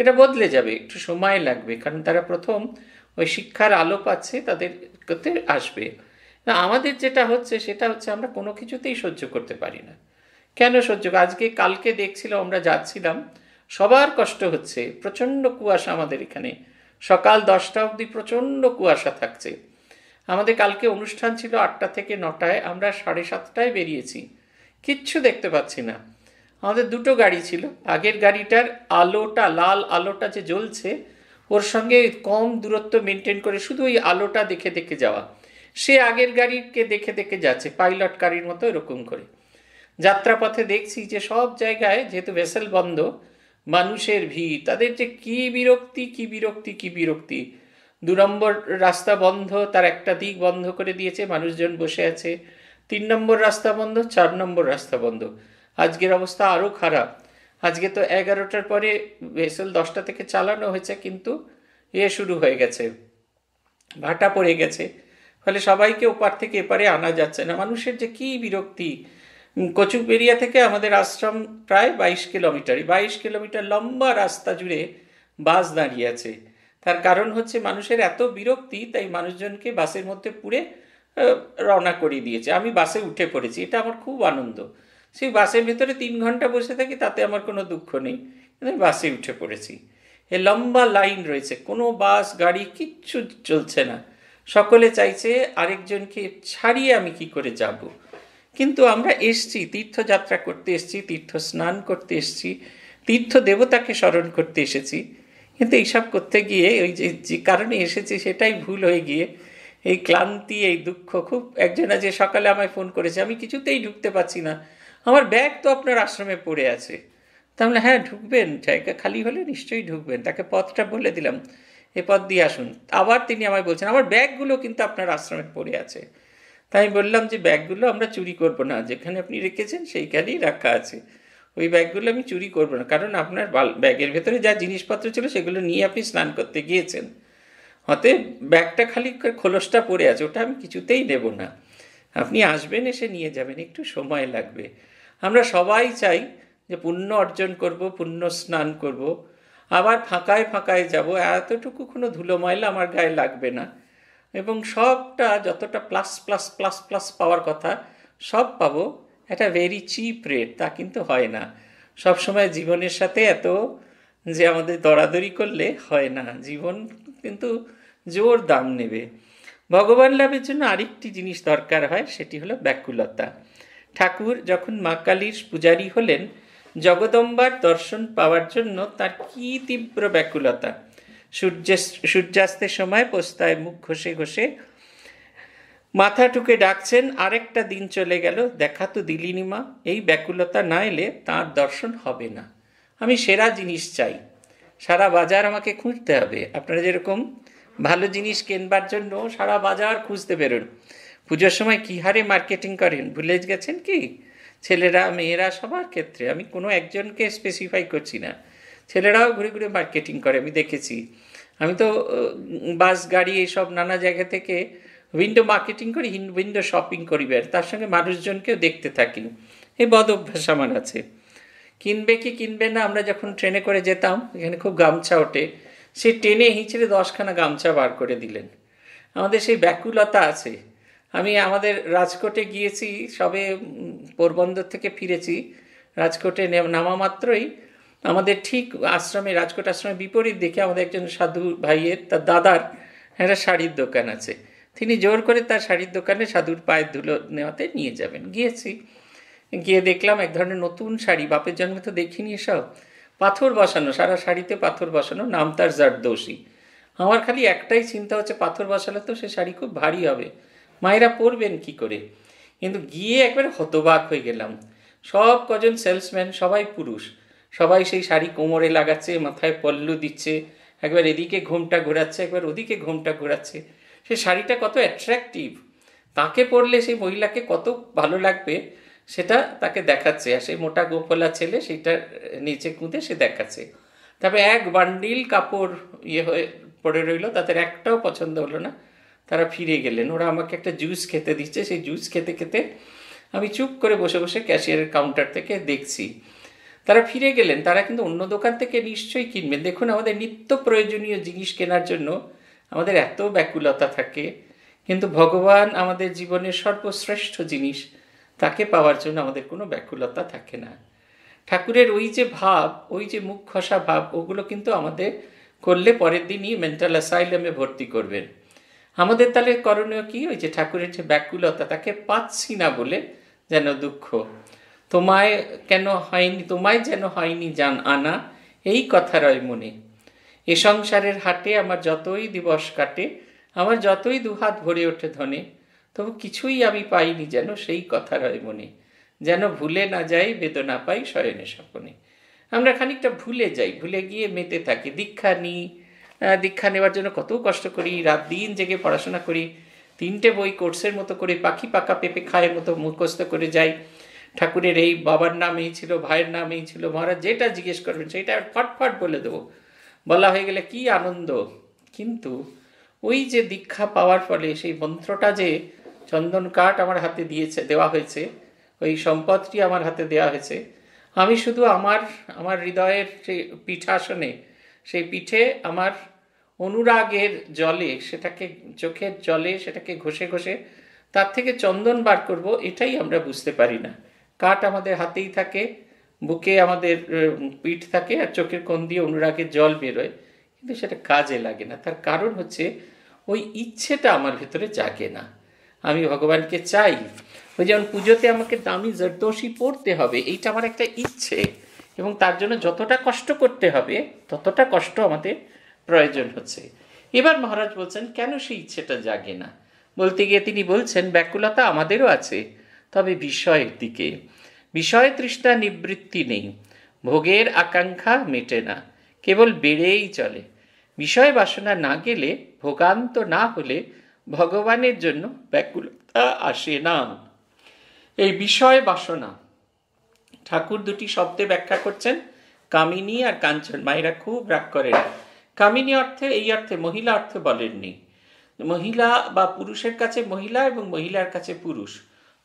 এটা বদলে যাবে একটু সময় লাগবে কারণ তারা প্রথম ওই শিক্ষার আলো পাচ্ছে তাদের করতে আসবে আমাদের যেটা হচ্ছে সেটা হচ্ছে আমরা কোনো কিছুতেই সহ্য করতে পারি না কেন সহ্য আজকে কালকে দেখছিলাম আমরা যাচ্ছিলাম সবার কষ্ট হচ্ছে প্রচণ্ড কুয়াশা আমাদের এখানে সকাল দশটা অবধি প্রচণ্ড কুয়াশা থাকছে আমাদের কালকে অনুষ্ঠান ছিল আটটা থেকে নটায় আমরা সাড়ে সাতটায় বেরিয়েছি কিচ্ছু দেখতে পাচ্ছি না আমাদের দুটো গাড়ি ছিল আগের গাড়িটার আলোটা লাল আলোটা যে জ্বলছে ওর সঙ্গে কম দূরত্ব মেনটেন করে শুধু ওই আলোটা দেখে দেখে যাওয়া সে আগের গাড়িকে দেখে দেখে যাচ্ছে পাইলট গাড়ির মতো এরকম করে যাত্রাপথে দেখছি যে সব জায়গায় যেহেতু ভেসেল বন্ধ মানুষের ভিড় তাদের যে কি বিরক্তি কি বিরক্তি কি বিরক্তি দু নম্বর রাস্তা বন্ধ তার একটা দিক বন্ধ করে দিয়েছে মানুষজন বসে আছে তিন নম্বর রাস্তা বন্ধ চার নম্বর রাস্তা বন্ধ আজকের অবস্থা আরও খারাপ আজকে তো এগারোটার পরে ভেসেল দশটা থেকে চালানো হয়েছে কিন্তু ইয়ে শুরু হয়ে গেছে ভাটা পড়ে গেছে ফলে সবাইকে ওপার থেকে এপারে আনা যাচ্ছে না মানুষের যে কি বিরক্তি কচুবেরিয়া থেকে আমাদের আশ্রম প্রায় বাইশ কিলোমিটার বাইশ কিলোমিটার লম্বা রাস্তা জুড়ে বাস দাঁড়িয়ে আছে তার কারণ হচ্ছে মানুষের এত বিরক্তি তাই মানুষজনকে বাসের মধ্যে পুড়ে রওনা করিয়ে দিয়েছে আমি বাসে উঠে পড়েছি এটা আমার খুব আনন্দ সেই বাসের ভিতরে তিন ঘন্টা বসে থাকি তাতে আমার কোনো দুঃখ নেই কিন্তু বাসে উঠে পড়েছি এ লম্বা লাইন রয়েছে কোনো বাস গাড়ি কিচ্ছু চলছে না সকলে চাইছে আরেকজনকে ছাড়িয়ে আমি কি করে যাব। কিন্তু আমরা এসছি তীর্থযাত্রা করতে এসছি তীর্থ স্নান করতে এসছি তীর্থ দেবতাকে স্মরণ করতে এসেছি কিন্তু এইসব করতে গিয়ে ওই যে যে কারণে এসেছি সেটাই ভুল হয়ে গিয়ে এই ক্লান্তি এই দুঃখ খুব একজন আজ সকালে আমায় ফোন করেছে আমি কিছুতেই ঢুকতে পারছি না আমার ব্যাগ তো আপনার আশ্রমে পড়ে আছে তাহলে হ্যাঁ ঢুকবেন জায়গা খালি হলে নিশ্চয়ই ঢুকবেন তাকে পথটা বলে দিলাম এ পথ দিয়ে আসুন আবার তিনি আমায় বলছেন আমার ব্যাগগুলো কিন্তু আপনার আশ্রমে পড়ে আছে তাই আমি বললাম যে ব্যাগগুলো আমরা চুরি করব না যেখানে আপনি রেখেছেন সেইখানেই রাখা আছে ওই ব্যাগগুলো আমি চুরি করব না কারণ আপনার ব্যাগের ভেতরে যা জিনিসপত্র ছিল সেগুলো নিয়ে আপনি স্নান করতে গিয়েছেন হতে ব্যাগটা খালি খোলসটা পড়ে আছে ওটা আমি কিছুতেই নেব না আপনি আসবেন এসে নিয়ে যাবেন একটু সময় লাগবে আমরা সবাই চাই যে পুণ্য অর্জন করব পুণ্য স্নান করব আবার ফাঁকায় ফাঁকায় যাব এতটুকু কোনো ধুলো ময়লা আমার গায়ে লাগবে না এবং সবটা যতটা প্লাস প্লাস প্লাস প্লাস পাওয়ার কথা সব পাবো একটা ভেরি চিপ রেট তা কিন্তু হয় না সবসময় জীবনের সাথে এত যে আমাদের দরাদরি করলে হয় না জীবন কিন্তু জোর দাম নেবে ভগবান লাভের জন্য আরেকটি জিনিস দরকার হয় সেটি হলো ব্যাকুলতা ঠাকুর যখন মা কালীর পূজারী হলেন জগদম্বার দর্শন পাওয়ার জন্য তার কি তীব্র ব্যাকুলতা সূর্যে সূর্যাস্তের সময় পোস্তায় মুখ ঘষে ঘষে মাথা টুকে ডাকছেন আরেকটা দিন চলে গেল দেখা তো দিলিনি মা এই ব্যাকুলতা না এলে তাঁর দর্শন হবে না আমি সেরা জিনিস চাই সারা বাজার আমাকে খুঁজতে হবে আপনারা যেরকম ভালো জিনিস কেনবার জন্য সারা বাজার খুঁজতে বেরোন পুজোর সময় কী হারে মার্কেটিং করেন ভুলে গেছেন কি ছেলেরা মেয়েরা সবার ক্ষেত্রে আমি কোনো একজনকে স্পেসিফাই করছি না ছেলেরাও ঘুরে ঘুরে মার্কেটিং করে আমি দেখেছি আমি তো বাস গাড়ি এইসব নানা জায়গা থেকে উইন্ডো মার্কেটিং করি উইন্ডো শপিং করি বের তার সঙ্গে মানুষজনকেও দেখতে থাকি এই বদ অভ্যাস আমার আছে কিনবে কি কিনবে না আমরা যখন ট্রেনে করে যেতাম এখানে খুব গামছা ওঠে সে টেনে হিঁচড়ে দশখানা গামছা বার করে দিলেন আমাদের সেই ব্যাকুলতা আছে আমি আমাদের রাজকোটে গিয়েছি সবে পোরবন্দর থেকে ফিরেছি রাজকোটে নামা মাত্রই আমাদের ঠিক আশ্রমে রাজকোট আশ্রমে বিপরীত দেখে আমাদের একজন সাধু ভাইয়ের তার দাদার একটা শাড়ির দোকান আছে তিনি জোর করে তার শাড়ির দোকানে সাধুর পায়ের ধুলো নেওয়াতে নিয়ে যাবেন গিয়েছি গিয়ে দেখলাম এক ধরনের নতুন শাড়ি বাপের জন্মে তো দেখিনি এসব পাথর বসানো সারা শাড়িতে পাথর বসানো নাম তার জারদোষী আমার খালি একটাই চিন্তা হচ্ছে পাথর বসালে তো সে শাড়ি খুব ভারী হবে মায়েরা পরবেন কি করে কিন্তু গিয়ে একবার হতবাক হয়ে গেলাম সব কজন সেলসম্যান সবাই পুরুষ সবাই সেই শাড়ি কোমরে লাগাচ্ছে মাথায় পল্লু দিচ্ছে একবার এদিকে ঘোমটা ঘোরাচ্ছে একবার ওদিকে ঘোমটা ঘোরাচ্ছে সে শাড়িটা কত অ্যাট্রাকটিভ তাকে পরলে সেই মহিলাকে কত ভালো লাগবে সেটা তাকে দেখাচ্ছে আর সেই মোটা গোপলা ছেলে সেটা নিচে কুঁদে সে দেখাচ্ছে তবে এক বান্ডিল কাপড় ইয়ে হয়ে পড়ে রইল তাদের একটাও পছন্দ হলো না তারা ফিরে গেলেন ওরা আমাকে একটা জুস খেতে দিচ্ছে সেই জুস খেতে খেতে আমি চুপ করে বসে বসে ক্যাশিয়ারের কাউন্টার থেকে দেখছি তারা ফিরে গেলেন তারা কিন্তু অন্য দোকান থেকে নিশ্চয়ই কিনবেন দেখুন আমাদের নিত্য প্রয়োজনীয় জিনিস কেনার জন্য আমাদের এত ব্যাকুলতা থাকে কিন্তু ভগবান আমাদের জীবনের সর্বশ্রেষ্ঠ জিনিস তাকে পাওয়ার জন্য আমাদের কোনো ব্যাকুলতা থাকে না ঠাকুরের ওই যে ভাব ওই যে মুখ খসা ভাব ওগুলো কিন্তু আমাদের করলে পরের দিনই মেন্টাল অ্যাসাইলামে ভর্তি করবেন আমাদের তাহলে করণীয় কি ওই যে ঠাকুরের যে ব্যাকুলতা তাকে পাচ্ছি না বলে যেন দুঃখ তোমায় কেন হয়নি তোমায় যেন হয়নি জান আনা এই কথা রয় মনে এ সংসারের হাটে আমার যতই দিবস কাটে আমার যতই দুহাত ভরে ওঠে ধনে তবু কিছুই আমি পাইনি যেন সেই কথা রয় মনে যেন ভুলে না যাই বেদনা পাই শয়নে স্বপনে আমরা খানিকটা ভুলে যাই ভুলে গিয়ে মেতে থাকি দীক্ষা নিই দীক্ষা নেওয়ার জন্য কত কষ্ট করি রাত দিন জেগে পড়াশোনা করি তিনটে বই কোর্সের মতো করে পাখি পাকা পেঁপে খায়ের মতো মুখস্থ করে যাই ঠাকুরের এই বাবার নাম এই ছিল ভাইয়ের নাম এই ছিল মহারাজ যেটা জিজ্ঞেস করবেন সেটা ফটফট বলে দেবো বলা হয়ে গেলে কি আনন্দ কিন্তু ওই যে দীক্ষা পাওয়ার ফলে সেই মন্ত্রটা যে চন্দন কাঠ আমার হাতে দিয়েছে দেওয়া হয়েছে ওই সম্পদটি আমার হাতে দেওয়া হয়েছে আমি শুধু আমার আমার হৃদয়ের যে পিঠাসনে সেই পিঠে আমার অনুরাগের জলে সেটাকে চোখের জলে সেটাকে ঘষে ঘষে তার থেকে চন্দন বার করব এটাই আমরা বুঝতে পারি না কাঠ আমাদের হাতেই থাকে বুকে আমাদের পিঠ থাকে আর চোখের কোন দিয়ে অনুরাগের জল বেরোয় কিন্তু সেটা কাজে লাগে না তার কারণ হচ্ছে ওই ইচ্ছেটা আমার ভেতরে জাগে না আমি ভগবানকে চাই ওই যেমন পুজোতে আমাকে দামি জরদোষী পড়তে হবে এইটা আমার একটা ইচ্ছে এবং তার জন্য যতটা কষ্ট করতে হবে ততটা কষ্ট আমাদের প্রয়োজন হচ্ছে এবার মহারাজ বলছেন কেন সেই ইচ্ছেটা জাগে না বলতে গিয়ে তিনি বলছেন ব্যাকুলতা আমাদেরও আছে তবে বিষয়ের দিকে বিষয় তৃষ্ণা নিবৃত্তি নেই ভোগের আকাঙ্ক্ষা মেটে না কেবল বেড়েই চলে বিষয় বাসনা না গেলে ভোগান্ত না হলে ভগবানের জন্য ব্যাকুলতা আসে না এই বিষয় বাসনা ঠাকুর দুটি শব্দে ব্যাখ্যা করছেন কামিনী আর কাঞ্চন মায়েরা খুব রাগ করেন কামিনী অর্থে এই অর্থে মহিলা অর্থে বলেননি মহিলা বা পুরুষের কাছে মহিলা এবং মহিলার কাছে পুরুষ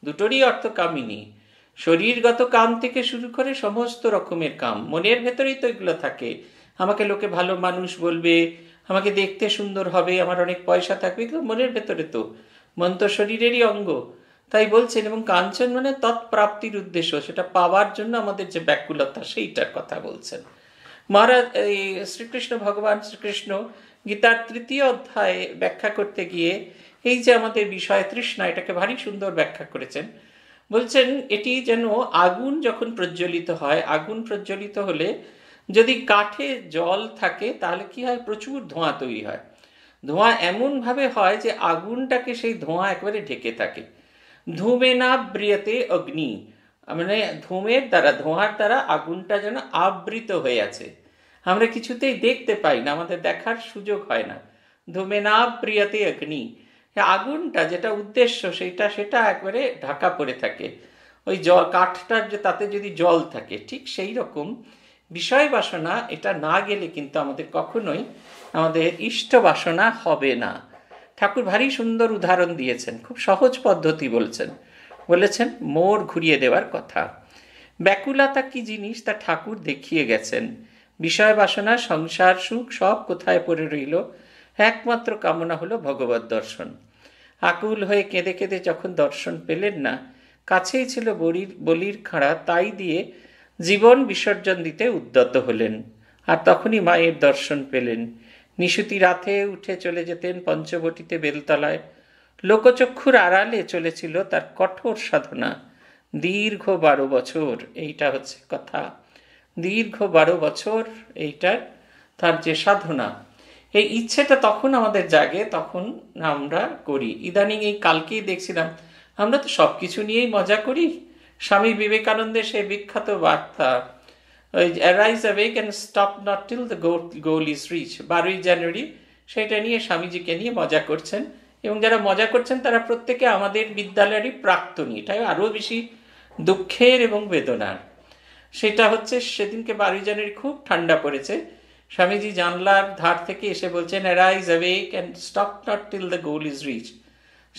দুটোরই অর্থ কামিনী শরীরগত কাম থেকে শুরু করে সমস্ত রকমের কাম মনের ভেতরেই তো এগুলো থাকে আমাকে লোকে ভালো মানুষ বলবে আমাকে দেখতে সুন্দর হবে আমার অনেক পয়সা থাকবে কিন্তু মনের ভেতরে তো মন তো শরীরেরই অঙ্গ তাই বলছেন এবং কাঞ্চন মানে তৎপ্রাপ্তির উদ্দেশ্য সেটা পাওয়ার জন্য আমাদের যে ব্যাকুলতা সেইটার কথা বলছেন মহারাজ এই শ্রীকৃষ্ণ ভগবান শ্রীকৃষ্ণ গীতার তৃতীয় অধ্যায়ে ব্যাখ্যা করতে গিয়ে এই যে আমাদের বিষয় তৃষ্ণা এটাকে ভারী সুন্দর ব্যাখ্যা করেছেন বলছেন এটি যেন আগুন যখন প্রজ্বলিত হয় আগুন প্রজ্বলিত হলে যদি কাঠে জল থাকে তাহলে কি হয় প্রচুর ধোঁয়া তৈরি হয় ধোঁয়া এমনভাবে হয় যে আগুনটাকে সেই ধোঁয়া একবারে ঢেকে থাকে ধুমে না ব্রিয়তে অগ্নি মানে ধুমের দ্বারা ধোঁয়ার দ্বারা আগুনটা যেন আবৃত হয়ে আছে আমরা কিছুতেই দেখতে পাই না আমাদের দেখার সুযোগ হয় না ধুমে না প্রিয়তে অগ্নি আগুনটা যেটা উদ্দেশ্য সেটা সেটা একবারে ঢাকা পড়ে থাকে ওই জল কাঠটার যে তাতে যদি জল থাকে ঠিক সেই রকম বিষয় বাসনা এটা না গেলে কিন্তু আমাদের কখনোই আমাদের ইষ্ট বাসনা হবে না ঠাকুর ভারী সুন্দর উদাহরণ দিয়েছেন খুব সহজ পদ্ধতি বলছেন বলেছেন মোর ঘুরিয়ে দেওয়ার কথা ব্যাকুলতা কি জিনিস তা ঠাকুর দেখিয়ে গেছেন বিষয় বাসনা সংসার সুখ সব কোথায় পড়ে রইল একমাত্র কামনা হলো ভগবত দর্শন আকুল হয়ে কেঁদে কেঁদে যখন দর্শন পেলেন না কাছেই ছিল বলির বলির খাঁড়া তাই দিয়ে জীবন বিসর্জন দিতে উদ্যত হলেন আর তখনই মায়ের দর্শন পেলেন নিশুতি রাতে উঠে চলে যেতেন পঞ্চবটিতে বেলতলায় লোকচক্ষুর আড়ালে চলেছিল তার কঠোর সাধনা দীর্ঘ বারো বছর এইটা হচ্ছে কথা দীর্ঘ বারো বছর এইটার তার যে সাধনা এই ইচ্ছেটা তখন আমাদের জাগে তখন আমরা করি ইদানিং এই কালকেই দেখছিলাম আমরা তো সব কিছু নিয়েই মজা করি স্বামী বিবেকানন্দের সেই বিখ্যাত বার্তা arise awake and stop not till the goal is reach বারোই জানুয়ারি সেটা নিয়ে স্বামীজিকে নিয়ে মজা করছেন এবং যারা মজা করছেন তারা প্রত্যেকে আমাদের বিদ্যালয়েরই প্রাক্তনী এটাই আরও বেশি দুঃখের এবং বেদনার সেটা হচ্ছে সেদিনকে বারোই জানুয়ারি খুব ঠান্ডা পড়েছে স্বামীজি জানলার ধার থেকে এসে বলছেন arise awake and stop not till the goal is reach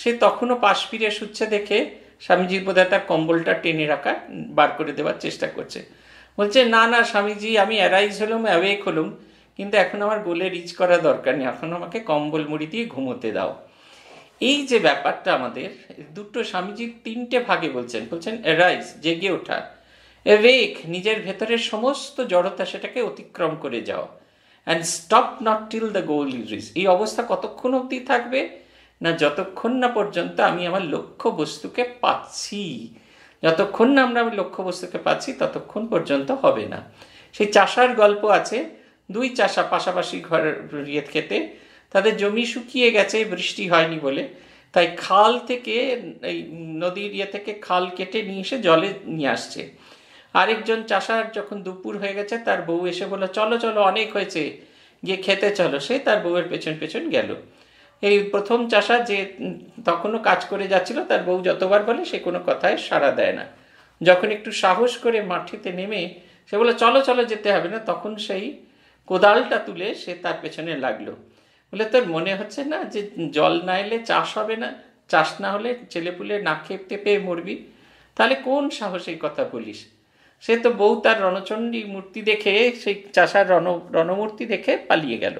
সে তখনও পাশ ফিরে শুচ্ছে দেখে স্বামীজির বোধহয় তার কম্বলটা টেনে রাখা বার করে দেওয়ার চেষ্টা করছে বলছে না না স্বামীজি আমি অ্যারাইজ হলাম অ্যাওয়েক হলাম কিন্তু এখন আমার গোলে রিচ করা দরকার নেই এখন আমাকে কম্বল মুড়ি দিয়ে ঘুমোতে দাও এই যে ব্যাপারটা আমাদের দুটো স্বামীজি তিনটে ভাগে বলছেন বলছেন অ্যারাইজ জেগে ওঠা রেক নিজের ভেতরের সমস্ত জড়তা সেটাকে অতিক্রম করে যাও and stop not till the goal is এই অবস্থা কতক্ষণ অবধি থাকবে না যতক্ষণ না পর্যন্ত আমি আমার লক্ষ্য বস্তুকে পাচ্ছি যতক্ষণ না আমরা আমি লক্ষ্য বস্তুকে পাচ্ছি ততক্ষণ পর্যন্ত হবে না সেই চাষার গল্প আছে দুই চাষা পাশাপাশি ঘরের ইয়ে খেতে তাদের জমি শুকিয়ে গেছে বৃষ্টি হয়নি বলে তাই খাল থেকে এই নদীর ইয়ে থেকে খাল কেটে নিয়ে এসে জলে নিয়ে আসছে আরেকজন চাষার যখন দুপুর হয়ে গেছে তার বউ এসে বলল চলো চলো অনেক হয়েছে গিয়ে খেতে চলো সে তার বউয়ের পেছন পেছন গেল এই প্রথম চাষা যে তখনও কাজ করে যাচ্ছিল তার বউ যতবার বলে সে কোনো কথায় সাড়া দেয় না যখন একটু সাহস করে মাঠিতে নেমে সে বলে চলো চলো যেতে হবে না তখন সেই কোদালটা তুলে সে তার পেছনে লাগলো বলে তোর মনে হচ্ছে না যে জল না এলে চাষ হবে না চাষ না হলে ছেলেপুলে না খেপতে পেয়ে মরবি তাহলে কোন সাহস এই কথা বলিস সে তো বউ তার রণচণ্ডী মূর্তি দেখে সেই চাষার রণ রণমূর্তি দেখে পালিয়ে গেল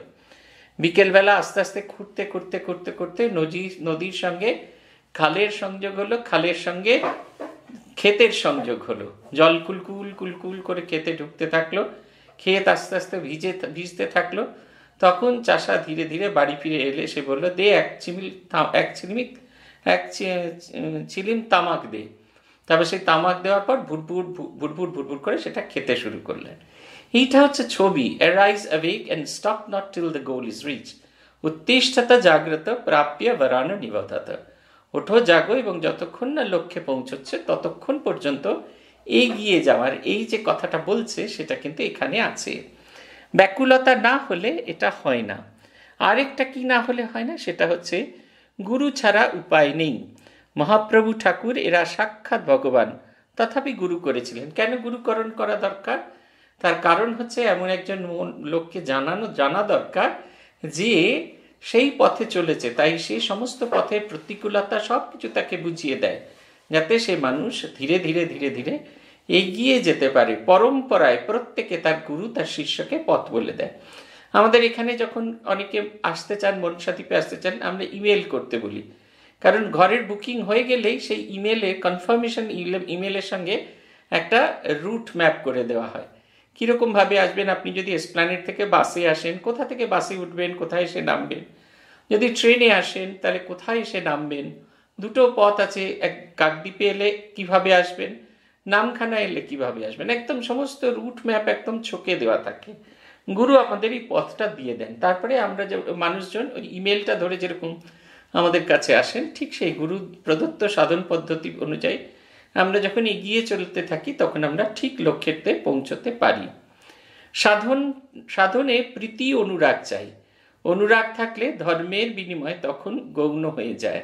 বিকেলবেলা আস্তে আস্তে ঘুরতে করতে করতে করতে নদী নদীর সঙ্গে খালের সংযোগ হলো খালের সঙ্গে ক্ষেতের সংযোগ হলো জল কুলকুল কুলকুল করে খেতে ঢুকতে থাকলো ক্ষেত আস্তে আস্তে ভিজে ভিজতে থাকলো তখন চাষা ধীরে ধীরে বাড়ি ফিরে এলে সে বললো দে এক চিমিল এক চিমিক এক চিলিম তামাক দে তারপর সেই তামাক দেওয়ার পর ভুটভুট ভুটভুট ভুটভুট করে সেটা খেতে শুরু করলেন এইটা হচ্ছে ছবি arise awake and stop not till the goal is reach উত্তিষ্ঠত জাগ্রত প্রাপ্য বরাণ নিবধত ওঠো জাগো এবং যতক্ষণ না লক্ষ্যে পৌঁছচ্ছে ততক্ষণ পর্যন্ত এগিয়ে যাওয়ার এই যে কথাটা বলছে সেটা কিন্তু এখানে আছে ব্যাকুলতা না হলে এটা হয় না আরেকটা কি না হলে হয় না সেটা হচ্ছে গুরু ছাড়া উপায় নেই মহাপ্রভু ঠাকুর এরা সাক্ষাৎ ভগবান তথাপি গুরু করেছিলেন কেন গুরুকরণ করা দরকার তার কারণ হচ্ছে এমন একজন লোককে জানানো জানা দরকার যে সেই পথে চলেছে তাই সেই সমস্ত পথের প্রতিকূলতা সব কিছু তাকে বুঝিয়ে দেয় যাতে সে মানুষ ধীরে ধীরে ধীরে ধীরে এগিয়ে যেতে পারে পরম্পরায় প্রত্যেকে তার গুরু তার শিষ্যকে পথ বলে দেয় আমাদের এখানে যখন অনেকে আসতে চান মনসাদ্বীপে আসতে চান আমরা ইমেল করতে বলি কারণ ঘরের বুকিং হয়ে গেলেই সেই ইমেলে কনফার্মেশন ইমেলের সঙ্গে একটা রুট ম্যাপ করে দেওয়া হয় কীরকমভাবে আসবেন আপনি যদি এসপ্ল্যানেট থেকে বাসে আসেন কোথা থেকে বাসে উঠবেন কোথায় এসে নামবেন যদি ট্রেনে আসেন তাহলে কোথায় এসে নামবেন দুটো পথ আছে এক কাকদ্বীপে এলে কীভাবে আসবেন নামখানা এলে কীভাবে আসবেন একদম সমস্ত রুট ম্যাপ একদম ছকে দেওয়া থাকে গুরু আমাদের এই পথটা দিয়ে দেন তারপরে আমরা যে মানুষজন ওই ইমেলটা ধরে যেরকম আমাদের কাছে আসেন ঠিক সেই গুরু প্রদত্ত সাধন পদ্ধতি অনুযায়ী আমরা যখন এগিয়ে চলতে থাকি তখন আমরা ঠিক লক্ষ্যেতে পৌঁছতে পারি সাধন সাধনে প্রীতি অনুরাগ চাই অনুরাগ থাকলে ধর্মের বিনিময়ে তখন গৌণ হয়ে যায়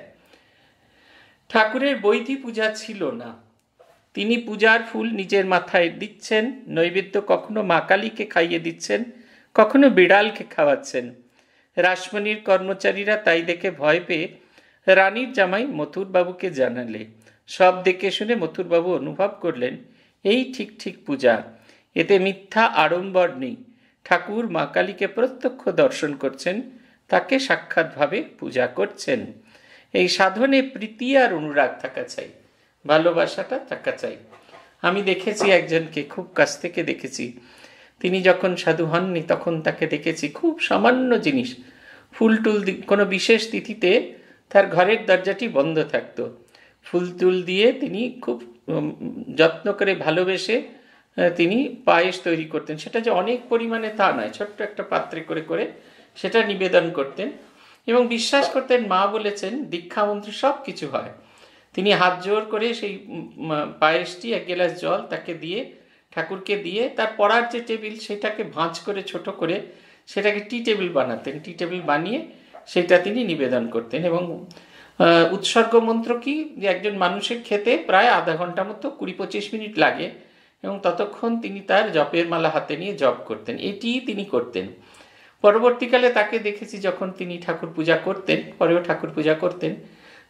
ঠাকুরের বৈধি পূজা ছিল না তিনি পূজার ফুল নিজের মাথায় দিচ্ছেন নৈবেদ্য কখনো মা কালীকে খাইয়ে দিচ্ছেন কখনো বিড়ালকে খাওয়াচ্ছেন রাসমণির কর্মচারীরা তাই দেখে ভয় পেয়ে রানীর জামাই মথুরবাবুকে জানালে সব দেখে শুনে মথুরবাবু অনুভব করলেন এই ঠিক ঠিক পূজা এতে মিথ্যা আড়ম্বর নেই ঠাকুর মা কালীকে প্রত্যক্ষ দর্শন করছেন তাকে সাক্ষাৎভাবে পূজা করছেন এই সাধনে প্রীতি আর অনুরাগ থাকা চাই ভালোবাসাটা থাকা চাই আমি দেখেছি একজনকে খুব কাছ থেকে দেখেছি তিনি যখন সাধু হননি তখন তাকে দেখেছি খুব সামান্য জিনিস ফুল টুল কোনো বিশেষ তিথিতে তার ঘরের দরজাটি বন্ধ থাকতো ফুল তুল দিয়ে তিনি খুব যত্ন করে ভালোবেসে তিনি পায়েস তৈরি করতেন সেটা যে অনেক পরিমাণে তা নয় ছোট্ট একটা পাত্রে করে করে সেটা নিবেদন করতেন এবং বিশ্বাস করতেন মা বলেছেন দীক্ষা মন্ত্রে সব কিছু হয় তিনি হাত জোর করে সেই পায়েসটি এক গ্লাস জল তাকে দিয়ে ঠাকুরকে দিয়ে তার পড়ার যে টেবিল সেটাকে ভাঁজ করে ছোট করে সেটাকে টি টেবিল বানাতেন টি টেবিল বানিয়ে সেটা তিনি নিবেদন করতেন এবং উৎসর্গ মন্ত্র কি যে একজন মানুষের খেতে প্রায় আধা ঘন্টা মতো কুড়ি পঁচিশ মিনিট লাগে এবং ততক্ষণ তিনি তার জপের মালা হাতে নিয়ে জপ করতেন এটি তিনি করতেন পরবর্তীকালে তাকে দেখেছি যখন তিনি ঠাকুর পূজা করতেন পরেও ঠাকুর পূজা করতেন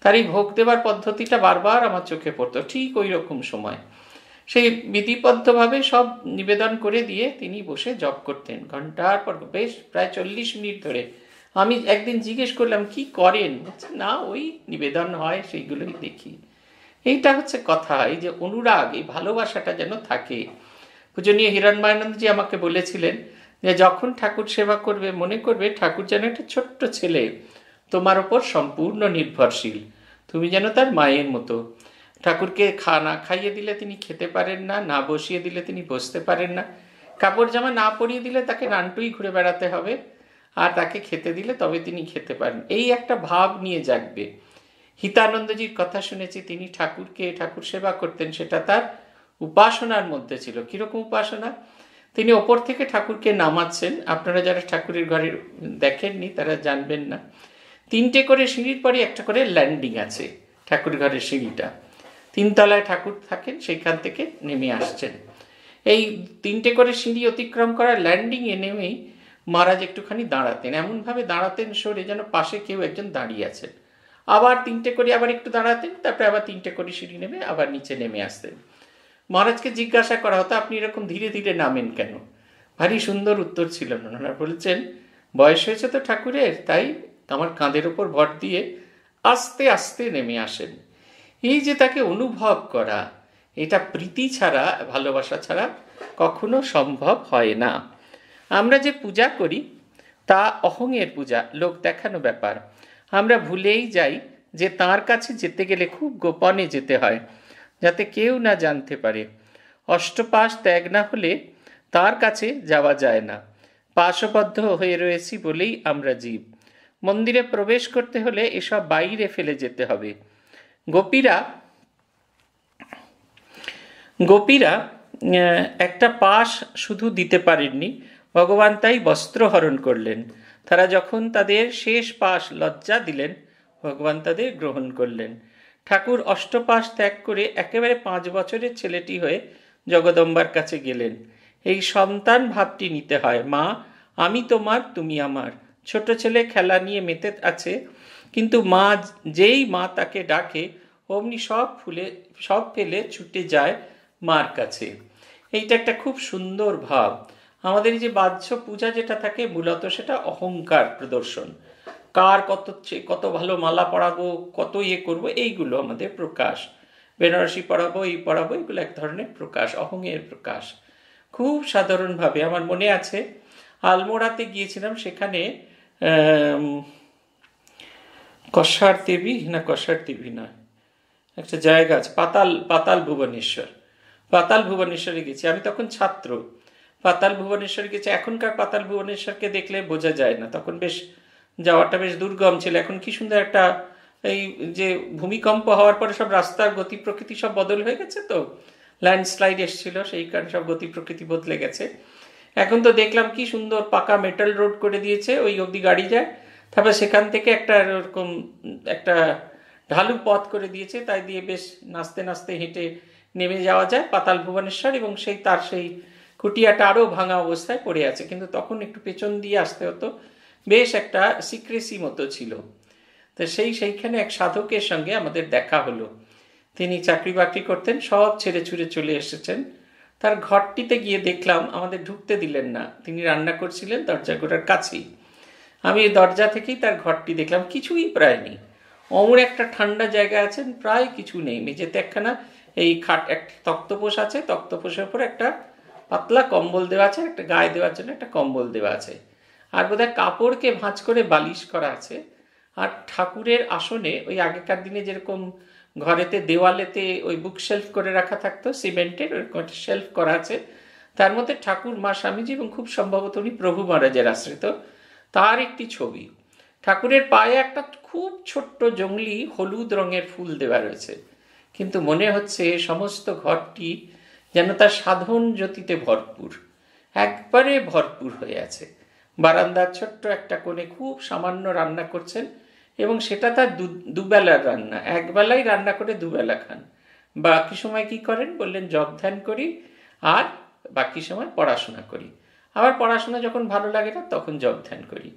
তার এই ভোগ দেওয়ার পদ্ধতিটা বারবার আমার চোখে পড়তো ঠিক ওই রকম সময় সেই বিধিবদ্ধভাবে সব নিবেদন করে দিয়ে তিনি বসে জপ করতেন ঘন্টার পর বেশ প্রায় চল্লিশ মিনিট ধরে আমি একদিন জিজ্ঞেস করলাম কি করেন না ওই নিবেদন হয় সেইগুলোই দেখি এইটা হচ্ছে কথা এই যে অনুরাগ এই ভালোবাসাটা যেন থাকে পূজনীয় হিরণমায়নন্দজি আমাকে বলেছিলেন যে যখন ঠাকুর সেবা করবে মনে করবে ঠাকুর যেন একটা ছোট্ট ছেলে তোমার ওপর সম্পূর্ণ নির্ভরশীল তুমি যেন তার মায়ের মতো ঠাকুরকে খানা খাইয়ে দিলে তিনি খেতে পারেন না না বসিয়ে দিলে তিনি বসতে পারেন না কাপড় জামা না পরিয়ে দিলে তাকে রানটুই ঘুরে বেড়াতে হবে আর তাকে খেতে দিলে তবে তিনি খেতে পারেন এই একটা ভাব নিয়ে জাগবে হিতানন্দজির কথা শুনেছি তিনি ঠাকুরকে ঠাকুর সেবা করতেন সেটা তার উপাসনার মধ্যে ছিল কীরকম উপাসনা তিনি ওপর থেকে ঠাকুরকে নামাচ্ছেন আপনারা যারা ঠাকুরের ঘরে দেখেননি তারা জানবেন না তিনটে করে সিঁড়ির পরে একটা করে ল্যান্ডিং আছে ঠাকুর ঘরের সিঁড়িটা তিনতলায় ঠাকুর থাকেন সেইখান থেকে নেমে আসছেন এই তিনটে করে সিঁড়ি অতিক্রম করা ল্যান্ডিংয়ে নেমেই মহারাজ একটুখানি দাঁড়াতেন এমনভাবে দাঁড়াতেন সরে যেন পাশে কেউ একজন দাঁড়িয়ে আছেন আবার তিনটে করে আবার একটু দাঁড়াতেন তারপরে আবার তিনটে করে সিঁড়ি নেমে আবার নিচে নেমে আসতেন মহারাজকে জিজ্ঞাসা করা হতো আপনি এরকম ধীরে ধীরে নামেন কেন ভারী সুন্দর উত্তর ছিল না ওনারা বলছেন বয়স হয়েছে তো ঠাকুরের তাই আমার কাঁধের ওপর ভর দিয়ে আস্তে আস্তে নেমে আসেন এই যে তাকে অনুভব করা এটা প্রীতি ছাড়া ভালোবাসা ছাড়া কখনো সম্ভব হয় না আমরা যে পূজা করি তা অহংয়ের পূজা লোক দেখানো ব্যাপার আমরা ভুলেই যাই যে তার কাছে যেতে গেলে খুব গোপনে যেতে হয় যাতে কেউ না জানতে পারে অষ্টপাশ ত্যাগ না হলে তার কাছে যাওয়া যায় না পাশবদ্ধ হয়ে রয়েছি বলেই আমরা জীব মন্দিরে প্রবেশ করতে হলে এসব বাইরে ফেলে যেতে হবে গোপীরা গোপীরা একটা পাশ শুধু দিতে পারেননি ভগবান তাই বস্ত্রহরণ করলেন তারা যখন তাদের শেষ পাশ লজ্জা দিলেন ভগবান তাদের গ্রহণ করলেন ঠাকুর অষ্টপাশ ত্যাগ করে একেবারে পাঁচ বছরের ছেলেটি হয়ে জগদম্বার কাছে গেলেন এই সন্তান ভাবটি নিতে হয় মা আমি তোমার তুমি আমার ছোট ছেলে খেলা নিয়ে মেতে আছে কিন্তু মা যেই মা তাকে ডাকে অমনি সব ফুলে সব ফেলে ছুটে যায় মার কাছে এইটা একটা খুব সুন্দর ভাব আমাদের যে বাহ্য পূজা যেটা থাকে মূলত সেটা অহংকার প্রদর্শন কার কত কত ভালো মালা পরাবো কত ইয়ে করবো এইগুলো আমাদের প্রকাশ বেনারসি পড়াবো এই পড়াবো এগুলো এক ধরনের প্রকাশ অহংয়ের প্রকাশ খুব সাধারণভাবে আমার মনে আছে আলমোড়াতে গিয়েছিলাম সেখানে কষার দেবী না কষার দেবী নয় একটা জায়গা আছে পাতাল পাতাল ভুবনেশ্বর পাতাল ভুবনেশ্বরে গেছি আমি তখন ছাত্র পাতাল ভুবনেশ্বর গেছে এখনকার পাতাল ভুবনেশ্বরকে দেখলে বোঝা যায় না তখন বেশ যাওয়াটা বেশ দুর্গম ছিল এখন কি সুন্দর একটা এই যে ভূমিকম্প হওয়ার পরে সব রাস্তার গতি প্রকৃতি সব বদল হয়ে গেছে তো ল্যান্ডস্লাইড এসেছিল সেই কারণে সব গতি প্রকৃতি বদলে গেছে এখন তো দেখলাম কি সুন্দর পাকা মেটাল রোড করে দিয়েছে ওই অবধি গাড়ি যায় তারপর সেখান থেকে একটা এরকম একটা ঢালু পথ করে দিয়েছে তাই দিয়ে বেশ নাচতে নাচতে হেঁটে নেমে যাওয়া যায় পাতাল ভুবনেশ্বর এবং সেই তার সেই খুঁটিয়াটা আরও ভাঙা অবস্থায় পড়ে আছে কিন্তু তখন একটু পেছন দিয়ে আসতে হতো বেশ একটা সিক্রেসি মতো ছিল তো সেই সেইখানে এক সাধকের সঙ্গে আমাদের দেখা হলো তিনি চাকরি বাকরি করতেন সব ছেড়ে ছুড়ে চলে এসেছেন তার ঘরটিতে গিয়ে দেখলাম আমাদের ঢুকতে দিলেন না তিনি রান্না করছিলেন দরজা গোটার কাছেই আমি দরজা থেকেই তার ঘরটি দেখলাম কিছুই প্রায় নেই অমর একটা ঠান্ডা জায়গা আছেন প্রায় কিছু নেই মেঝেতে একখানা এই খাট এক তক্তপোষ আছে তক্তপোষের উপর একটা পাতলা কম্বল দেওয়া আছে একটা গায়ে দেওয়ার জন্য একটা কম্বল দেওয়া আছে আর বোধহয় কাপড়কে ভাঁজ করে বালিশ করা আছে আর ঠাকুরের আসনে ওই আগেকার দিনে যেরকম ঘরেতে দেওয়ালেতে ওই বুক শেলফ করে রাখা থাকতো সিমেন্টের ওরকম একটা শেলফ করা আছে তার মধ্যে ঠাকুর মা স্বামীজি এবং খুব সম্ভবত উনি প্রভু মহারাজের আশ্রিত তার একটি ছবি ঠাকুরের পায়ে একটা খুব ছোট্ট জঙ্গলি হলুদ রঙের ফুল দেওয়া রয়েছে কিন্তু মনে হচ্ছে সমস্ত ঘরটি যেন তার সাধন জ্যোতিতে ভরপুর একবারে ভরপুর হয়ে আছে বারান্দার ছোট্ট একটা কোণে খুব সামান্য রান্না করছেন এবং সেটা তার দুবেলার রান্না একবেলাই রান্না করে দুবেলা খান বাকি সময় কি করেন বললেন জব ধ্যান করি আর বাকি সময় পড়াশোনা করি আবার পড়াশোনা যখন ভালো লাগে না তখন জব ধ্যান করি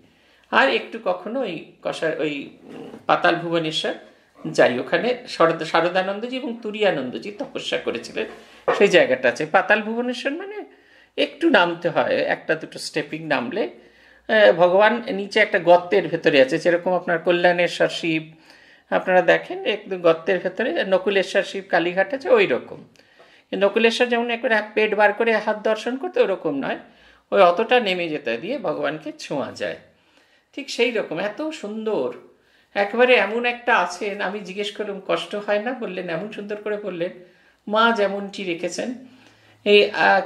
আর একটু কখনো ওই কষা ওই পাতাল ভুবনেশ্বর যাই ওখানে শারদানন্দজি এবং তুরিয়ানন্দজি তপস্যা করেছিলেন সেই জায়গাটা আছে পাতাল ভুবনেশ্বর মানে একটু নামতে হয় একটা দুটো স্টেপিং নামলে ভগবান নিচে একটা গর্তের ভেতরে আছে যেরকম আপনার কল্যাণেশ্বর শিব আপনারা দেখেন একদম গর্তের ভেতরে নকুলেশ্বর শিব কালীঘাট আছে ওই রকম নকুলেশ্বর যেমন একবারে পেট বার করে হাত দর্শন করতে ওরকম নয় ওই অতটা নেমে যেতে দিয়ে ভগবানকে ছোঁয়া যায় ঠিক সেই রকম এত সুন্দর একবারে এমন একটা আছেন আমি জিজ্ঞেস করলাম কষ্ট হয় না বললেন এমন সুন্দর করে বললেন মা যেমনটি রেখেছেন এই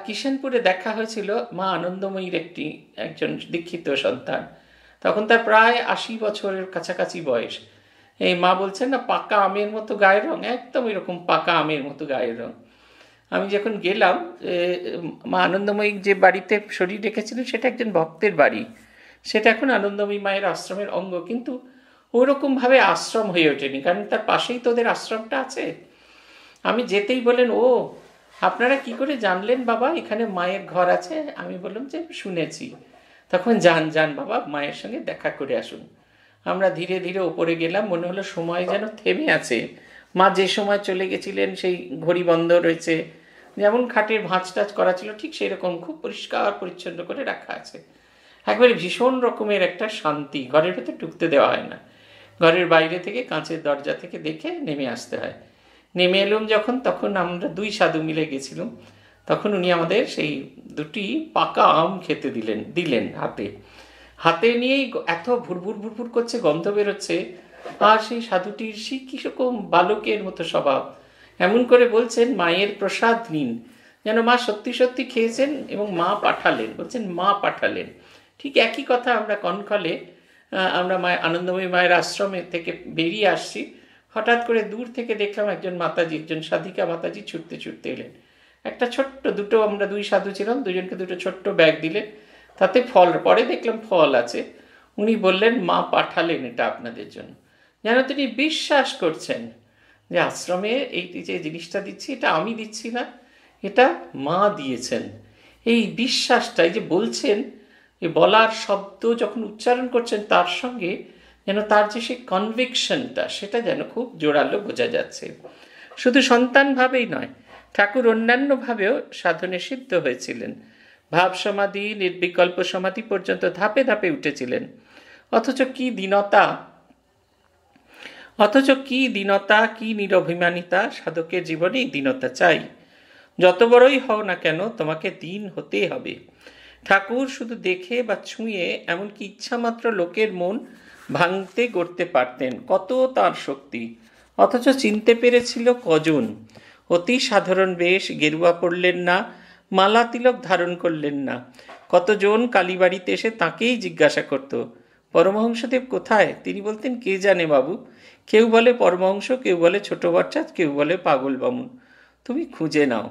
কিষেনপুরে দেখা হয়েছিল মা আনন্দময়ীর একটি একজন দীক্ষিত সন্তান তখন তার প্রায় আশি বছরের কাছাকাছি বয়স এই মা বলছেন না পাকা আমের মতো গায়ের রং একদম এরকম পাকা আমের মতো গায়ের রং আমি যখন গেলাম মা আনন্দময়ী যে বাড়িতে শরীর রেখেছিলেন সেটা একজন ভক্তের বাড়ি সেটা এখন আনন্দময়ী মায়ের আশ্রমের অঙ্গ কিন্তু ওরকমভাবে আশ্রম হয়ে ওঠেনি কারণ তার পাশেই তোদের আশ্রমটা আছে আমি যেতেই বলেন ও আপনারা কি করে জানলেন বাবা এখানে মায়ের ঘর আছে আমি বললাম যে শুনেছি তখন যান যান বাবা মায়ের সঙ্গে দেখা করে আসুন আমরা ধীরে ধীরে ওপরে গেলাম মনে হলো সময় যেন থেমে আছে মা যে সময় চলে গেছিলেন সেই ঘড়ি বন্ধ রয়েছে যেমন খাটের ভাঁজ টাচ করা ছিল ঠিক সেই রকম খুব পরিষ্কার পরিচ্ছন্ন করে রাখা আছে একবারে ভীষণ রকমের একটা শান্তি ঘরের ভেতর ঢুকতে দেওয়া হয় না ঘরের বাইরে থেকে কাঁচের দরজা থেকে দেখে নেমে আসতে হয় নেমে এলাম যখন তখন আমরা দুই সাধু মিলে গেছিলাম তখন উনি আমাদের সেই দুটি পাকা আম খেতে দিলেন দিলেন হাতে হাতে নিয়েই এত ভুরভুর ভুরভুর করছে গন্ধ বেরোচ্ছে আর সেই সাধুটির সে কীরকম বালকের মতো স্বভাব এমন করে বলছেন মায়ের প্রসাদ নিন যেন মা সত্যি সত্যি খেয়েছেন এবং মা পাঠালেন বলছেন মা পাঠালেন ঠিক একই কথা আমরা কনকলে আমরা মায়ের আনন্দময়ী মায়ের আশ্রমে থেকে বেরিয়ে আসছি হঠাৎ করে দূর থেকে দেখলাম একজন মাতাজি একজন সাধিকা মাতাজি ছুটতে ছুটতে এলেন একটা ছোট্ট দুটো আমরা দুই সাধু ছিলাম দুজনকে দুটো ছোট্ট ব্যাগ দিলেন তাতে ফল পরে দেখলাম ফল আছে উনি বললেন মা পাঠালেন এটা আপনাদের জন্য যেন তিনি বিশ্বাস করছেন যে আশ্রমে এই যে জিনিসটা দিচ্ছি এটা আমি দিচ্ছি না এটা মা দিয়েছেন এই বিশ্বাসটাই যে বলছেন বলার শব্দ যখন উচ্চারণ করছেন তার সঙ্গে যেন তার যে সেই কনভিকশনটা সেটা যেন খুব জোরালো বোঝা যাচ্ছে শুধু সন্তানভাবেই নয় ঠাকুর অন্যান্যভাবেও সাধনে সিদ্ধ হয়েছিলেন ভাব সমাধি নির্বিকল্প সমাধি পর্যন্ত ধাপে ধাপে উঠেছিলেন অথচ কি দীনতা অথচ কি দীনতা কি নিরভিমানিতা সাধকের জীবনেই দীনতা চাই যত বড়ই হও না কেন তোমাকে দিন হতেই হবে ঠাকুর শুধু দেখে বা ছুঁয়ে এমনকি ইচ্ছামাত্র লোকের মন ভাঙতে গড়তে পারতেন কত তার শক্তি অথচ চিনতে পেরেছিল কজন অতি সাধারণ বেশ গেরুয়া পড়লেন না মালা তিলক ধারণ করলেন না কতজন কালীবাড়িতে এসে তাকেই জিজ্ঞাসা করত পরমহংসদেব কোথায় তিনি বলতেন কে জানে বাবু কেউ বলে পরমহংস কেউ বলে ছোট বাচ্চা কেউ বলে পাগল বামুন তুমি খুঁজে নাও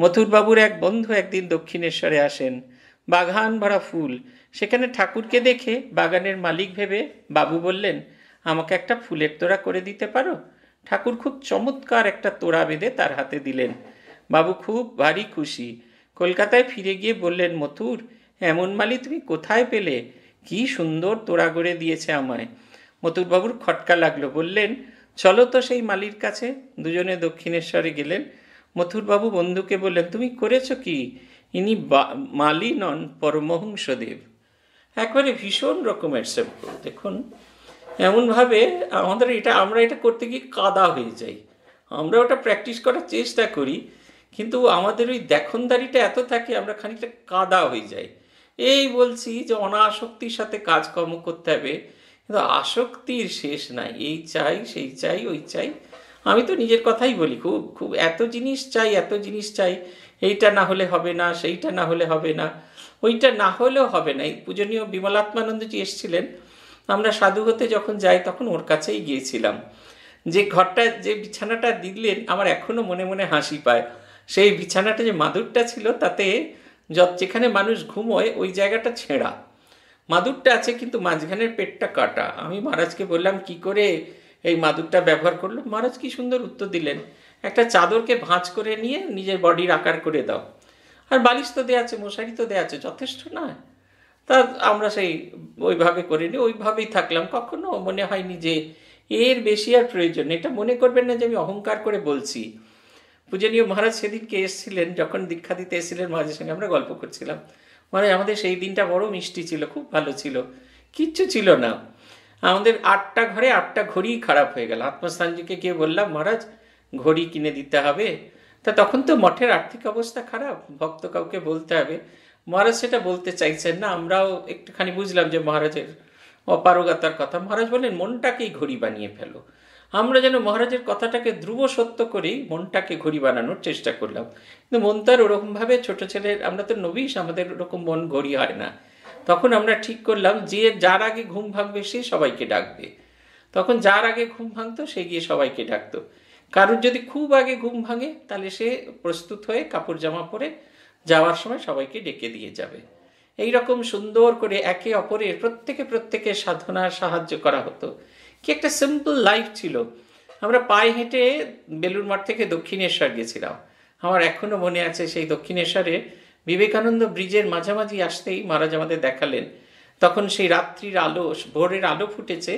মথুরবাবুর এক বন্ধু একদিন দক্ষিণেশ্বরে আসেন বাগান ভরা ফুল সেখানে ঠাকুরকে দেখে বাগানের মালিক ভেবে বাবু বললেন আমাকে একটা ফুলের তোড়া করে দিতে পারো ঠাকুর খুব চমৎকার একটা তোড়া বেঁধে তার হাতে দিলেন বাবু খুব ভারী খুশি কলকাতায় ফিরে গিয়ে বললেন মথুর এমন মালি তুমি কোথায় পেলে কি সুন্দর তোড়া গড়ে দিয়েছে আমায় মথুরবাবুর খটকা লাগলো বললেন চলো তো সেই মালির কাছে দুজনে দক্ষিণেশ্বরে গেলেন মথুরবাবু বন্ধুকে বললেন তুমি করেছো কি ইনি মালি নন পরমহংসদেব একবারে ভীষণ রকমের স্যাম্পল দেখুন এমনভাবে আমাদের এটা আমরা এটা করতে গিয়ে কাদা হয়ে যাই আমরা ওটা প্র্যাকটিস করার চেষ্টা করি কিন্তু আমাদের ওই দেখনদারিটা এত থাকে আমরা খানিকটা কাদা হয়ে যাই এই বলছি যে অনাসক্তির সাথে কাজকর্ম করতে হবে কিন্তু আসক্তির শেষ নাই এই চাই সেই চাই ওই চাই আমি তো নিজের কথাই বলি খুব খুব এত জিনিস চাই এত জিনিস চাই এইটা না হলে হবে না সেইটা না হলে হবে না ওইটা না হলেও হবে না এই পূজনীয় বিমলাত্মানন্দজি এসেছিলেন আমরা সাধুগতে যখন যাই তখন ওর কাছেই গিয়েছিলাম যে ঘরটা যে বিছানাটা দিলেন আমার এখনও মনে মনে হাসি পায় সেই বিছানাটা যে মাদুরটা ছিল তাতে যত যেখানে মানুষ ঘুমোয় ওই জায়গাটা ছেঁড়া মাদুরটা আছে কিন্তু মাঝখানের পেটটা কাটা আমি মহারাজকে বললাম কি করে এই মাদুরটা ব্যবহার করলো মহারাজ কি সুন্দর উত্তর দিলেন একটা চাদরকে ভাঁজ করে নিয়ে নিজের বডির আকার করে দাও আর বালিশ তো দেওয়া আছে মশারি তো দেওয়া আছে যথেষ্ট নয় তা আমরা সেই ওইভাবে করিনি ওইভাবেই থাকলাম কখনো মনে হয়নি যে এর বেশি আর প্রয়োজন এটা মনে করবেন না যে আমি অহংকার করে বলছি পূজনীয় মহারাজ সেদিনকে এসেছিলেন যখন দীক্ষা দিতে এসেছিলেন মহারাজের সঙ্গে আমরা গল্প করছিলাম মহারাজ আমাদের সেই দিনটা বড় মিষ্টি ছিল খুব ভালো ছিল কিচ্ছু ছিল না আমাদের আটটা ঘরে আটটা ঘড়ি খারাপ হয়ে গেল আত্মস্থানজিকে গিয়ে বললাম মহারাজ ঘড়ি কিনে দিতে হবে তা তখন তো মঠের আর্থিক অবস্থা খারাপ ভক্ত কাউকে বলতে হবে মহারাজ সেটা বলতে চাইছেন না আমরাও একটুখানি বুঝলাম যে মহারাজের অপারগতার কথা মহারাজ বলেন মনটাকেই ঘড়ি বানিয়ে ফেলো আমরা যেন মহারাজের কথাটাকে ধ্রুব সত্য করেই মনটাকে ঘড়ি বানানোর চেষ্টা করলাম কিন্তু মন তো আর ওরকমভাবে ছোটো ছেলের আমরা তো নবীশ আমাদের ওরকম মন ঘড়ি হয় না তখন আমরা ঠিক করলাম যে যার আগে ঘুম ভাঙবে সে সবাইকে ডাকবে তখন যার আগে ঘুম ভাঙতো সে গিয়ে সবাইকে ডাকতো কারুর যদি খুব আগে ঘুম ভাঙে তাহলে সে প্রস্তুত হয়ে কাপড় জামা পরে যাওয়ার সময় সবাইকে ডেকে দিয়ে যাবে এই রকম সুন্দর করে একে অপরের প্রত্যেকে প্রত্যেকের সাধনার সাহায্য করা হতো কি একটা সিম্পল লাইফ ছিল আমরা পায়ে হেঁটে বেলুর মাঠ থেকে দক্ষিণেশ্বর গেছিলাম আমার এখনও মনে আছে সেই দক্ষিণেশ্বরে বিবেকানন্দ ব্রিজের মাঝামাঝি আসতেই মহারাজ আমাদের দেখালেন তখন সেই রাত্রির আলো ভোরের আলো ফুটেছে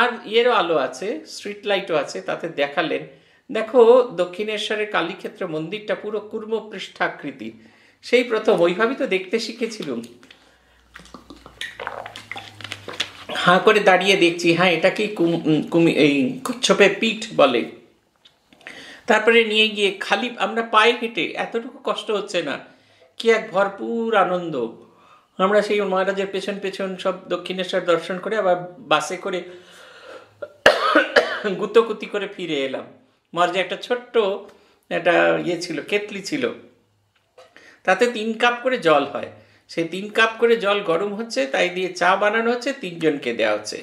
আর ইয়েরও আলো আছে স্ট্রিট লাইটও আছে তাতে দেখালেন দেখো দক্ষিণেশ্বরের কালীক্ষেত্র মন্দিরটা পুরো কুর্ম পৃষ্ঠাকৃতি সেই প্রথম ওইভাবেই তো দেখতে শিখেছিলুম হাঁ করে দাঁড়িয়ে দেখছি হ্যাঁ এটাকেই কুমি এই কচ্ছপের পিঠ বলে তারপরে নিয়ে গিয়ে খালি আমরা পায়ে হেঁটে এতটুকু কষ্ট হচ্ছে না কি এক ভরপুর আনন্দ আমরা সেই মহারাজের পেছন পেছন সব দক্ষিণেশ্বর দর্শন করে আবার বাসে করে গুতকুতি করে ফিরে এলাম মর্জে একটা ছোট্ট একটা ইয়ে ছিল কেতলি ছিল তাতে তিন কাপ করে জল হয় সেই তিন কাপ করে জল গরম হচ্ছে তাই দিয়ে চা বানানো হচ্ছে তিনজনকে দেওয়া হচ্ছে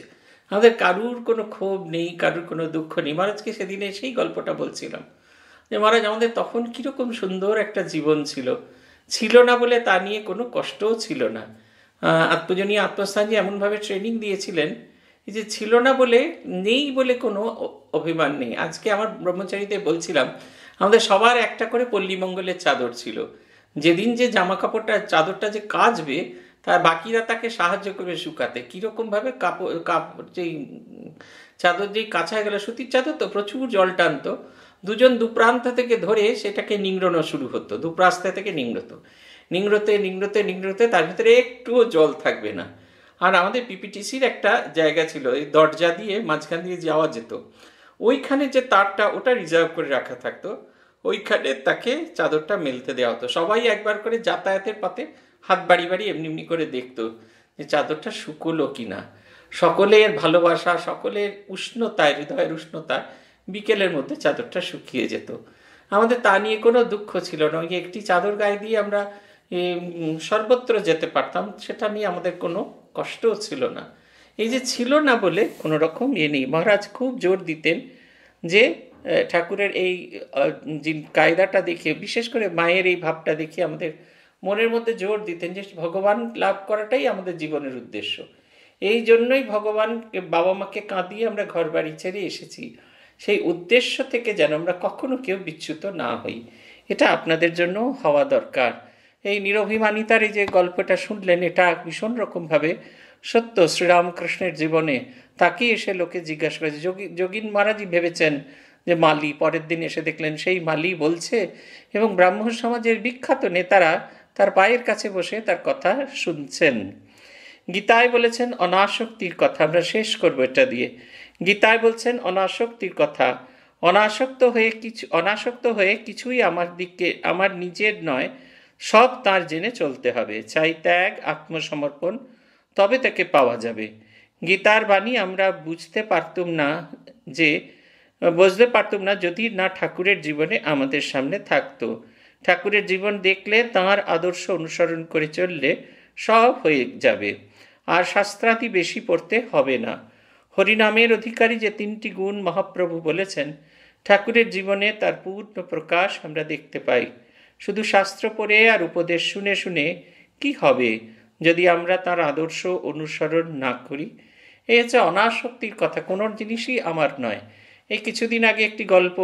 আমাদের কারুর কোনো ক্ষোভ নেই কারুর কোনো দুঃখ নেই মহারাজকে সেদিনে সেই গল্পটা বলছিলাম যে মহারাজ আমাদের তখন কীরকম সুন্দর একটা জীবন ছিল ছিল না বলে তা নিয়ে কোনো কষ্টও ছিল না আত্মজনীয় আত্মস্থান যে এমনভাবে ট্রেনিং দিয়েছিলেন যে ছিল না বলে নেই বলে কোনো অভিমান নেই আজকে আমার ব্রহ্মচারীতে বলছিলাম আমাদের সবার একটা করে পল্লীমঙ্গলের চাদর ছিল যেদিন যে জামা কাপড়টা চাদরটা যে কাচবে তার বাকিরা তাকে সাহায্য করবে শুকাতে কীরকমভাবে কাপড় কাপড় যেই চাদর যেই কাঁচা গেল সুতির চাদর তো প্রচুর জল টানত দুজন দুপ্রান্ত থেকে ধরে সেটাকে নিংড়নো শুরু হতো দুপ্রাস্তা থেকে নিংড়ত নিংড়তে নিংড়তে নিংড়তে তার ভিতরে একটুও জল থাকবে না আর আমাদের পিপিটিসির একটা জায়গা ছিল এই দরজা দিয়ে মাঝখান দিয়ে যাওয়া যেত ওইখানে যে তারটা ওটা রিজার্ভ করে রাখা থাকতো ওইখানে তাকে চাদরটা মেলতে দেওয়া হতো সবাই একবার করে যাতায়াতের পথে হাত বাড়ি বাড়ি এমনি এমনি করে দেখতো যে চাদরটা শুকলো না সকলের ভালোবাসা সকলের উষ্ণতায় হৃদয়ের উষ্ণতা বিকেলের মধ্যে চাদরটা শুকিয়ে যেত আমাদের তা নিয়ে কোনো দুঃখ ছিল না ওই একটি চাদর গায়ে দিয়ে আমরা সর্বত্র যেতে পারতাম সেটা নিয়ে আমাদের কোনো কষ্টও ছিল না এই যে ছিল না বলে কোনো রকম ইয়ে নেই মহারাজ খুব জোর দিতেন যে ঠাকুরের এই কায়দাটা দেখে বিশেষ করে মায়ের এই ভাবটা দেখে আমাদের মনের মধ্যে জোর দিতেন যে ভগবান লাভ করাটাই আমাদের জীবনের উদ্দেশ্য এই জন্যই ভগবানকে বাবা মাকে কাঁদিয়ে আমরা ঘর বাড়ি ছেড়ে এসেছি সেই উদ্দেশ্য থেকে যেন আমরা কখনো কেউ বিচ্যুত না হই এটা আপনাদের জন্য হওয়া দরকার এই নিরভিমানিতার এই যে গল্পটা শুনলেন এটা ভীষণ রকমভাবে সত্য শ্রীরামকৃষ্ণের জীবনে তাকে এসে লোকে জিজ্ঞাসা করেছে যোগী যোগীন মহারাজই ভেবেছেন যে মালি পরের দিন এসে দেখলেন সেই মালি বলছে এবং ব্রাহ্ম সমাজের বিখ্যাত নেতারা তার পায়ের কাছে বসে তার কথা শুনছেন গীতায় বলেছেন অনাসক্তির কথা আমরা শেষ করবো এটা দিয়ে গীতায় বলছেন অনাসক্তির কথা অনাসক্ত হয়ে কিছু অনাসক্ত হয়ে কিছুই আমার দিককে আমার নিজের নয় সব তার জেনে চলতে হবে চাই ত্যাগ আত্মসমর্পণ তবে তাকে পাওয়া যাবে গীতার বাণী আমরা বুঝতে পারতুম না যে বুঝতে পারতুম না যদি না ঠাকুরের জীবনে আমাদের সামনে থাকতো ঠাকুরের জীবন দেখলে তাঁর আদর্শ অনুসরণ করে চললে সব হয়ে যাবে আর শাস্ত্রাতি বেশি পড়তে হবে না হরিনামের অধিকারী যে তিনটি গুণ মহাপ্রভু বলেছেন ঠাকুরের জীবনে তার পূর্ণ প্রকাশ আমরা দেখতে পাই শুধু শাস্ত্র পড়ে আর উপদেশ শুনে শুনে কি হবে যদি আমরা তার আদর্শ অনুসরণ না করি এই হচ্ছে অনাসক্তির কথা কোনো জিনিসই আমার নয় এই কিছুদিন আগে একটি গল্প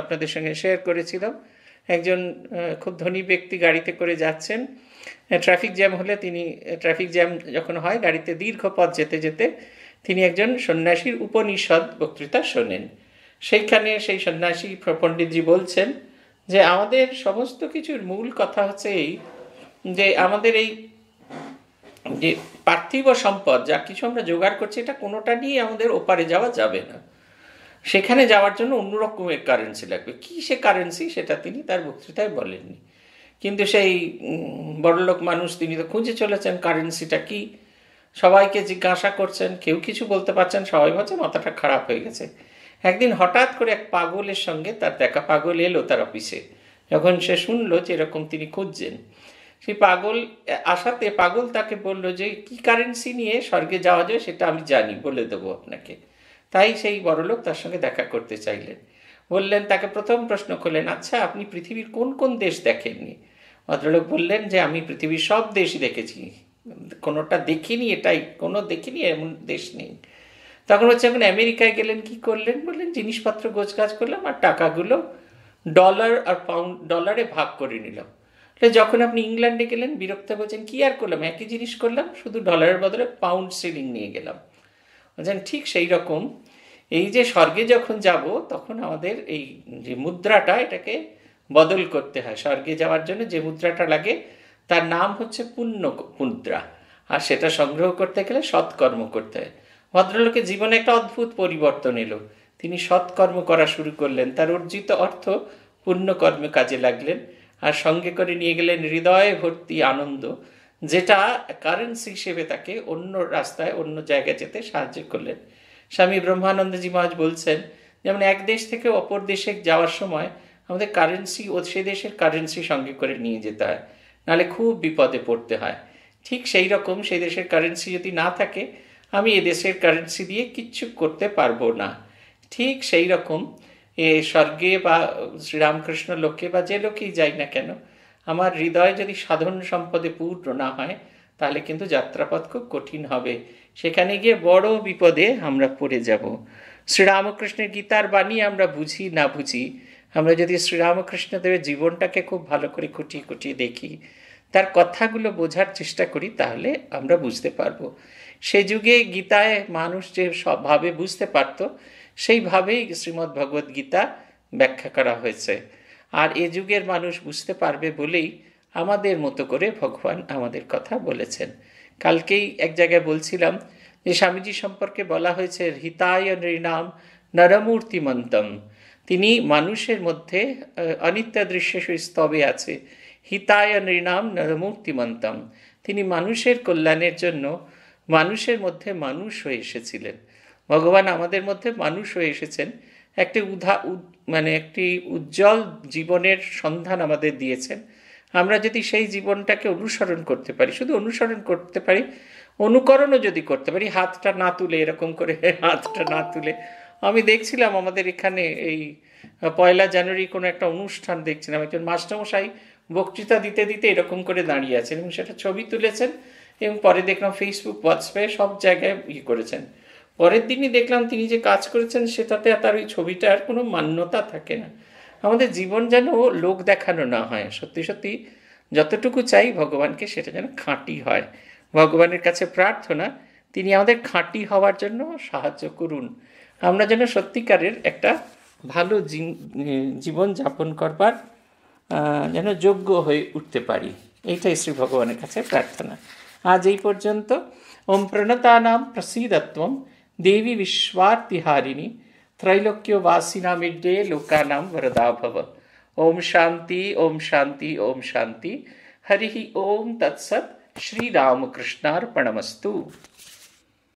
আপনাদের সঙ্গে শেয়ার করেছিলাম একজন খুব ধনী ব্যক্তি গাড়িতে করে যাচ্ছেন ট্রাফিক জ্যাম হলে তিনি ট্রাফিক জ্যাম যখন হয় গাড়িতে দীর্ঘ পথ যেতে যেতে তিনি একজন সন্ন্যাসীর উপনিষদ বক্তৃতা শোনেন সেইখানে সেই সন্ন্যাসী পণ্ডিতজি বলছেন যে আমাদের সমস্ত কিছুর মূল কথা হচ্ছে এই যে আমাদের এই যে পার্থিব সম্পদ যা কিছু আমরা জোগাড় করছি এটা কোনোটা নিয়ে আমাদের ওপারে যাওয়া যাবে না সেখানে যাওয়ার জন্য অন্যরকমের কারেন্সি লাগবে কি সে কারেন্সি সেটা তিনি তার বক্তৃতায় বলেননি কিন্তু সেই বড়লোক মানুষ তিনি তো খুঁজে চলেছেন কারেন্সিটা কি সবাইকে জিজ্ঞাসা করছেন কেউ কিছু বলতে পারছেন সবাই বলছে মাথাটা খারাপ হয়ে গেছে একদিন হঠাৎ করে এক পাগলের সঙ্গে তার দেখা পাগল এলো তার অফিসে যখন সে শুনলো যে এরকম তিনি খুঁজছেন সেই পাগল আসাতে পাগল তাকে বলল যে কি কারেন্সি নিয়ে স্বর্গে যাওয়া যায় সেটা আমি জানি বলে দেবো আপনাকে তাই সেই বড়লোক তার সঙ্গে দেখা করতে চাইলেন বললেন তাকে প্রথম প্রশ্ন করলেন আচ্ছা আপনি পৃথিবীর কোন কোন দেশ দেখেননি ভদ্রলোক বললেন যে আমি পৃথিবীর সব দেশই দেখেছি কোনোটা দেখিনি এটাই কোনো দেখিনি এমন দেশ নেই তখন হচ্ছে এখন আমেরিকায় গেলেন কি করলেন বললেন জিনিসপত্র গোছগাছ করলাম আর টাকাগুলো ডলার আর পাউন্ড ডলারে ভাগ করে নিলাম যখন আপনি ইংল্যান্ডে গেলেন বিরক্ত বলছেন কি আর করলাম একই জিনিস করলাম শুধু ডলারের বদলে পাউন্ড সেলিং নিয়ে গেলাম বলছেন ঠিক সেই রকম এই যে স্বর্গে যখন যাব তখন আমাদের এই যে মুদ্রাটা এটাকে বদল করতে হয় স্বর্গে যাওয়ার জন্য যে মুদ্রাটা লাগে তার নাম হচ্ছে পুণ্য মুদ্রা আর সেটা সংগ্রহ করতে গেলে সৎকর্ম করতে হয় ভদ্রলোকের জীবনে একটা অদ্ভুত পরিবর্তন এলো তিনি সৎকর্ম করা শুরু করলেন তার অর্জিত অর্থ পুণ্যকর্মে কাজে লাগলেন আর সঙ্গে করে নিয়ে গেলেন হৃদয়ে ভর্তি আনন্দ যেটা কারেন্সি হিসেবে তাকে অন্য রাস্তায় অন্য জায়গায় যেতে সাহায্য করলেন স্বামী ব্রহ্মানন্দজি মহাজ বলছেন যেমন এক দেশ থেকে অপর দেশে যাওয়ার সময় আমাদের কারেন্সি ও সে দেশের কারেন্সি সঙ্গে করে নিয়ে যেতে হয় নাহলে খুব বিপদে পড়তে হয় ঠিক সেই রকম সেই দেশের কারেন্সি যদি না থাকে আমি এদেশের কারেন্সি দিয়ে কিচ্ছু করতে পারবো না ঠিক সেই রকম এ স্বর্গে বা শ্রীরামকৃষ্ণ লোকে বা যে লোকেই যাই না কেন আমার হৃদয় যদি সাধন সম্পদে পূর্ণ না হয় তাহলে কিন্তু যাত্রাপথ খুব কঠিন হবে সেখানে গিয়ে বড় বিপদে আমরা পড়ে যাব শ্রীরামকৃষ্ণের গীতার বাণী আমরা বুঝি না বুঝি আমরা যদি শ্রীরামকৃষ্ণদেবের জীবনটাকে খুব ভালো করে খুঁটিয়ে খুঁটিয়ে দেখি তার কথাগুলো বোঝার চেষ্টা করি তাহলে আমরা বুঝতে পারবো সে যুগে গীতায় মানুষ যে সবভাবে বুঝতে পারত সেইভাবেই শ্রীমদ্ ভগবদ গীতা ব্যাখ্যা করা হয়েছে আর এ যুগের মানুষ বুঝতে পারবে বলেই আমাদের মতো করে ভগবান আমাদের কথা বলেছেন কালকেই এক জায়গায় বলছিলাম যে স্বামীজি সম্পর্কে বলা হয়েছে হিতায় নৃণাম নরমূর্তিমন্তম তিনি মানুষের মধ্যে অনিত্য দৃশ্য স্তবে আছে হিতায় নৃণাম নরমূর্তিমন্তম তিনি মানুষের কল্যাণের জন্য মানুষের মধ্যে মানুষ হয়ে এসেছিলেন ভগবান আমাদের মধ্যে মানুষ হয়ে এসেছেন একটি উধা মানে একটি উজ্জ্বল জীবনের সন্ধান আমাদের দিয়েছেন আমরা যদি সেই জীবনটাকে অনুসরণ করতে পারি শুধু অনুসরণ করতে পারি অনুকরণও যদি করতে পারি হাতটা না তুলে এরকম করে হাতটা না তুলে আমি দেখছিলাম আমাদের এখানে এই পয়লা জানুয়ারি কোনো একটা অনুষ্ঠান দেখছিলাম একজন মাস্টারমশাই বক্তৃতা দিতে দিতে এরকম করে দাঁড়িয়ে আছেন এবং সেটা ছবি তুলেছেন এবং পরে দেখলাম ফেসবুক হোয়াটসঅ্যাপে সব জায়গায় ইয়ে করেছেন পরের দিনই দেখলাম তিনি যে কাজ করেছেন সেটাতে তার ওই ছবিটার কোনো মান্যতা থাকে না আমাদের জীবন যেন লোক দেখানো না হয় সত্যি সত্যি যতটুকু চাই ভগবানকে সেটা যেন খাঁটি হয় ভগবানের কাছে প্রার্থনা তিনি আমাদের খাঁটি হওয়ার জন্য সাহায্য করুন আমরা যেন সত্যিকারের একটা ভালো জীবন যাপন করবার যেন যোগ্য হয়ে উঠতে পারি এইটাই শ্রী ভগবানের কাছে প্রার্থনা আজ এই পর্যন্ত ওম প্রণতানাম প্রসীদত্বম দেবী বিশ্বার্তিহারিণী त्रैलोक्यवासिना मिड्डे लोकानां वरदा भव ओम शांति ओम शांति ओम शांति हरि ओम तत्सत श्री रामकृष्णार्पणमस्तु